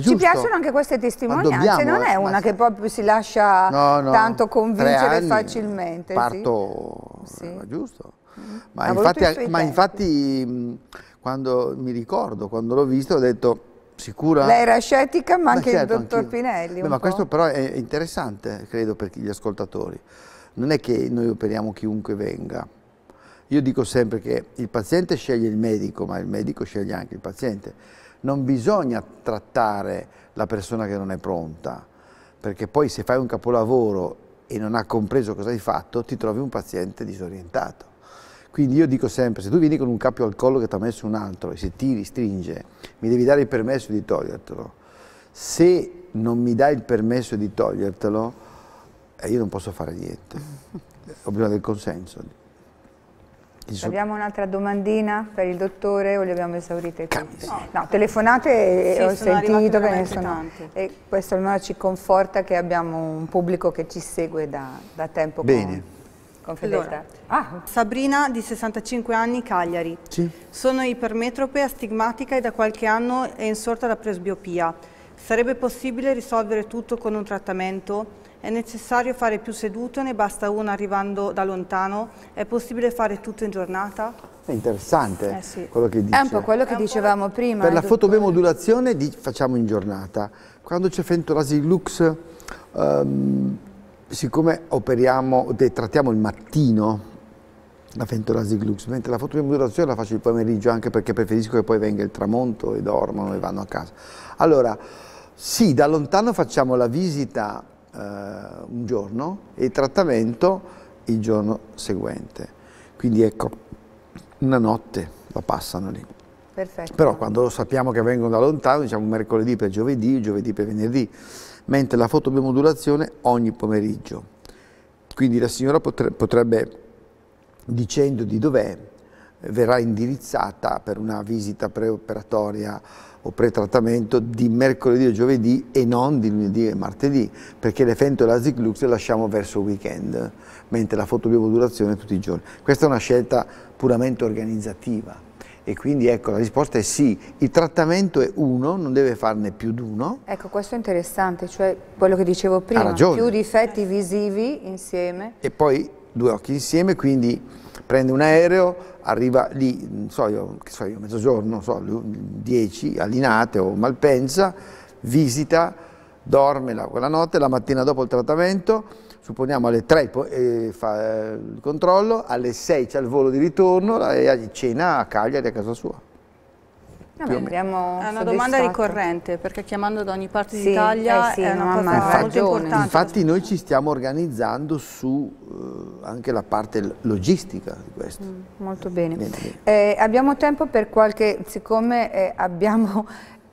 Ci piacciono anche queste testimonianze, non è eh, una che proprio si lascia no, no, tanto convincere anni, facilmente. Parto, sì. giusto. Mm-hmm. Ma infatti, ma infatti, quando mi ricordo, quando l'ho visto, ho detto sicura? Lei era scettica, ma, ma anche certo, il dottor Pinelli. Beh, ma po'. questo però è interessante, credo, per gli ascoltatori. Non è che noi operiamo chiunque venga. Io dico sempre che il paziente sceglie il medico, ma il medico sceglie anche il paziente. Non bisogna trattare la persona che non è pronta, perché poi se fai un capolavoro e non ha compreso cosa hai fatto, ti trovi un paziente disorientato. Quindi io dico sempre, se tu vieni con un cappio al collo che ti ha messo un altro e se ti ristringe, mi devi dare il permesso di togliertelo. Se non mi dai il permesso di togliertelo, eh, io non posso fare niente. Ho bisogno del consenso. Abbiamo un'altra domandina per il dottore o le abbiamo esaurite tutte? No, no telefonate sì, ho sentito che ne sono tanti. e questo almeno ci conforta che abbiamo un pubblico che ci segue da, da tempo. Bene. Con, con allora, ah. Sabrina di 65 anni, Cagliari. Sì. Sono ipermetrope, astigmatica e da qualche anno è insorta da presbiopia. Sarebbe possibile risolvere tutto con un trattamento? È necessario fare più sedute, ne basta una arrivando da lontano? È possibile fare tutto in giornata? È interessante eh sì. quello che dice. È un po' quello che dicemmo prima. Per la eh, dottore. fotomemodulazione facciamo in giornata. Quando c'è fentolasi Lux, um, siccome operiamo, trattiamo il mattino, la fentolasi Lux, mentre la fotobemodulazione la faccio il pomeriggio anche perché preferisco che poi venga il tramonto e dormano e vanno a casa. Allora, sì, da lontano facciamo la visita eh, un giorno e il trattamento il giorno seguente. Quindi ecco, una notte la passano lì. Perfetto. Però quando sappiamo che vengono da lontano, diciamo mercoledì per giovedì, giovedì per venerdì, mentre la fotobiomodulazione ogni pomeriggio. Quindi la signora potrebbe, dicendo di dov'è, verrà indirizzata per una visita preoperatoria o pretrattamento di mercoledì o giovedì e non di lunedì e martedì, perché le Fento e Lux le lasciamo verso il weekend, mentre la foto fotobiovodulazione tutti i giorni. Questa è una scelta puramente organizzativa e quindi ecco la risposta è sì, il trattamento è uno, non deve farne più di uno. Ecco questo è interessante, cioè quello che dicevo prima, più difetti visivi insieme. E poi due occhi insieme, quindi prende un aereo, arriva lì, non so io, che so io, mezzogiorno, non so, 10, a Linate o Malpensa, visita, dorme la, quella notte, la mattina dopo il trattamento, supponiamo alle 3 eh, fa eh, il controllo, alle 6 c'è il volo di ritorno e cena a Cagliari a casa sua. Abbiamo è una domanda ricorrente perché chiamando da ogni parte sì, d'Italia eh sì, è una cosa infatti, molto importante. Infatti noi ci stiamo organizzando su eh, anche la parte logistica di questo. Mm, molto bene. bene, bene. Eh, abbiamo tempo per qualche, siccome eh, abbiamo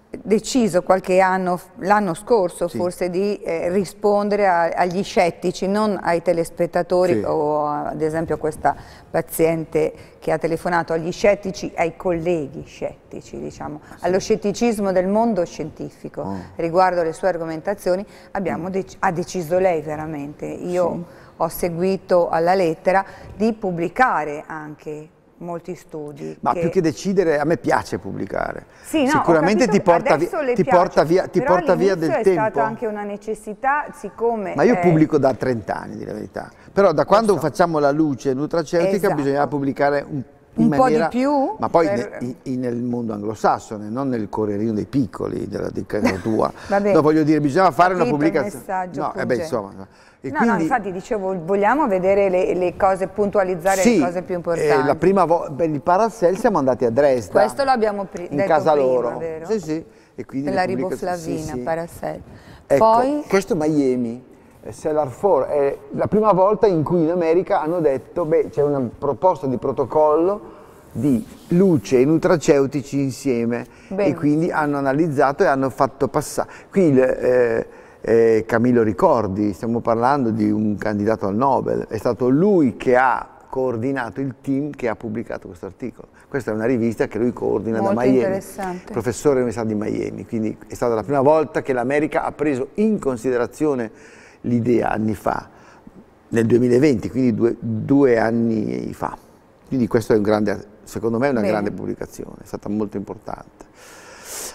deciso qualche anno, l'anno scorso sì. forse, di eh, rispondere a, agli scettici, non ai telespettatori sì. o ad esempio a questa paziente che ha telefonato, agli scettici, ai colleghi scettici, diciamo, sì. allo scetticismo del mondo scientifico oh. riguardo alle sue argomentazioni, mm. dec ha deciso lei veramente. Io ho seguito alla lettera di pubblicare anche molti studi. Ma che... più che decidere, a me piace pubblicare. Sì, no, Sicuramente ti, porta via, ti, porta via, ti porta via del tempo. è stata anche una necessità, siccome... Ma io è... pubblico da 30 anni, di la verità. Però da quando so. facciamo la luce nutraceutica esatto. bisogna pubblicare un po' un maniera, po' di più? Ma poi per... ne, in, nel mondo anglosassone, non nel correrino dei piccoli, della, di casa Vabbè, no, voglio dire, bisogna fare una pubblicazione. Messaggio, no, eh beh, insomma, e no, quindi... no, infatti dicevo, vogliamo vedere le, le cose, puntualizzare sì, le cose più eh, importanti. Eh, la prima volta, il Paracel siamo andati a Dresda. Questo l'abbiamo pri- in casa prima, loro. Vero? Sì, sì. E quindi per la riboflavina, sì, sì. Paracel. Ecco, poi... questo è Miami. Cellar 4 è la prima volta in cui in America hanno detto beh c'è una proposta di protocollo di luce e nutraceutici insieme Bene. e quindi hanno analizzato e hanno fatto passare. Qui eh, eh, Camillo Ricordi, stiamo parlando di un candidato al Nobel, è stato lui che ha coordinato il team che ha pubblicato questo articolo. Questa è una rivista che lui coordina Molto da Miami, professore dell'Università di Miami, quindi è stata la prima volta che l'America ha preso in considerazione l'idea anni fa, nel 2020, quindi due, due, anni fa. Quindi questo è un grande, secondo me è una Bene. grande pubblicazione, è stata molto importante.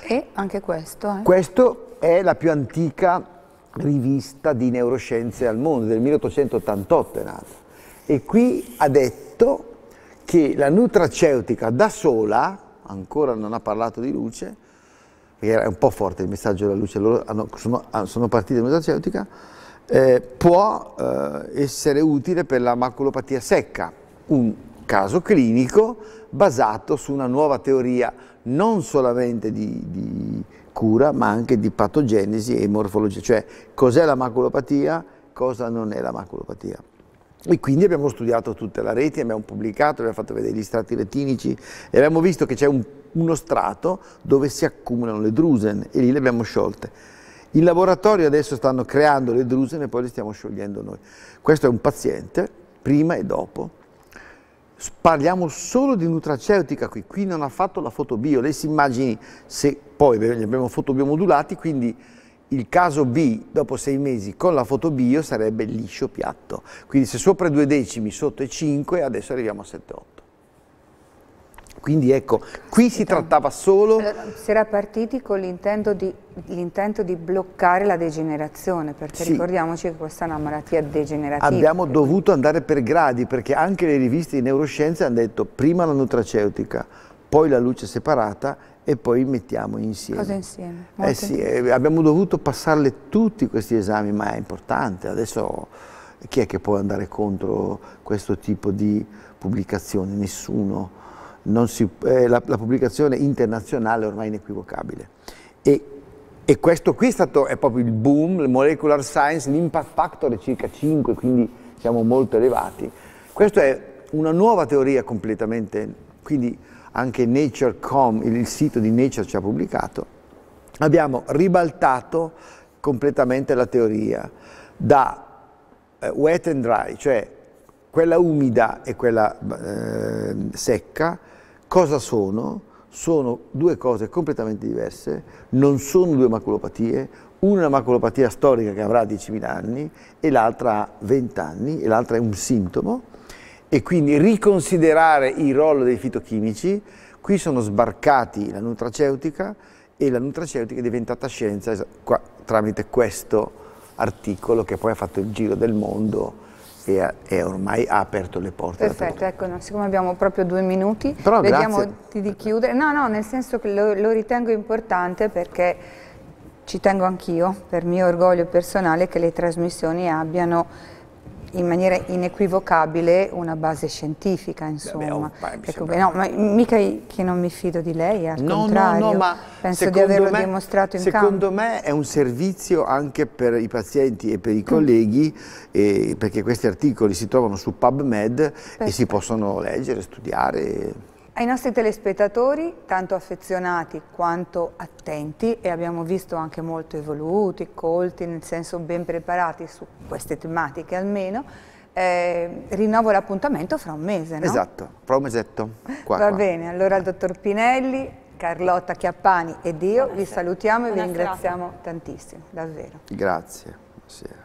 E anche questo? Eh? Questo è la più antica rivista di neuroscienze al mondo, del 1888 è nata. E qui ha detto che la nutraceutica da sola, ancora non ha parlato di luce, perché era un po' forte il messaggio della luce, loro hanno, sono, sono partiti dalla nutraceutica, eh, può eh, essere utile per la maculopatia secca, un caso clinico basato su una nuova teoria non solamente di, di cura ma anche di patogenesi e morfologia, cioè cos'è la maculopatia, cosa non è la maculopatia. E quindi abbiamo studiato tutta la rete, abbiamo pubblicato, abbiamo fatto vedere gli strati retinici e abbiamo visto che c'è un, uno strato dove si accumulano le drusen e lì le abbiamo sciolte. In laboratorio adesso stanno creando le drusene e poi le stiamo sciogliendo noi. Questo è un paziente, prima e dopo. Parliamo solo di nutraceutica qui, qui non ha fatto la fotobio. Lei si immagini se poi li abbiamo fotobiomodulati, quindi il caso B dopo sei mesi con la fotobio sarebbe liscio piatto. Quindi se sopra due decimi, sotto e 5, adesso arriviamo a 7-8. Quindi ecco, qui si trattava solo... Eh, si era partiti con l'intento di, di, bloccare la degenerazione, perché sì. ricordiamoci che questa è una malattia degenerativa. Abbiamo dovuto andare per gradi, perché anche le riviste di neuroscienze hanno detto prima la nutraceutica, poi la luce separata e poi mettiamo insieme. Cosa insieme? Eh sì, eh, abbiamo dovuto passarle tutti questi esami, ma è importante. Adesso chi è che può andare contro questo tipo di pubblicazione? Nessuno si, eh, la, la, pubblicazione internazionale è ormai inequivocabile. E, e questo qui è, stato, è proprio il boom, il molecular science, l'impact factor è circa 5, quindi siamo molto elevati. Questa è una nuova teoria completamente, quindi anche Nature.com, il sito di Nature ci ha pubblicato, abbiamo ribaltato completamente la teoria da eh, wet and dry, cioè quella umida e quella eh, secca, cosa sono? Sono due cose completamente diverse, non sono due maculopatie, una è una maculopatia storica che avrà 10.000 anni e l'altra ha 20 anni e l'altra è un sintomo e quindi riconsiderare il ruolo dei fitochimici, qui sono sbarcati la nutraceutica e la nutraceutica è diventata scienza tramite questo articolo che poi ha fatto il giro del mondo e, e, ormai ha aperto le porte. Perfetto, ecco, no, siccome abbiamo proprio due minuti, Però vediamo grazie. di chiudere. No, no, nel senso che lo, lo ritengo importante perché ci tengo anch'io, per mio orgoglio personale, che le trasmissioni abbiano in maniera inequivocabile una base scientifica, insomma. Beh, beh, oh, ecco, no, ma mica che non mi fido di lei, al no, contrario, no, no, ma penso di averlo me, dimostrato in secondo Secondo me è un servizio anche per i pazienti e per i colleghi, mm. eh, perché questi articoli si trovano su PubMed Perfetto. e si possono leggere, studiare. Ai nostri telespettatori, tanto affezionati quanto attenti, e abbiamo visto anche molto evoluti, colti, nel senso ben preparati su queste tematiche almeno, eh, rinnovo l'appuntamento fra un mese, no? Esatto, fra un mesetto. Qua, Va qua. bene, allora il dottor Pinelli, Carlotta Chiappani ed io Buonasera. vi salutiamo e Buonasera. vi ringraziamo tantissimo, davvero. Grazie. Buonasera.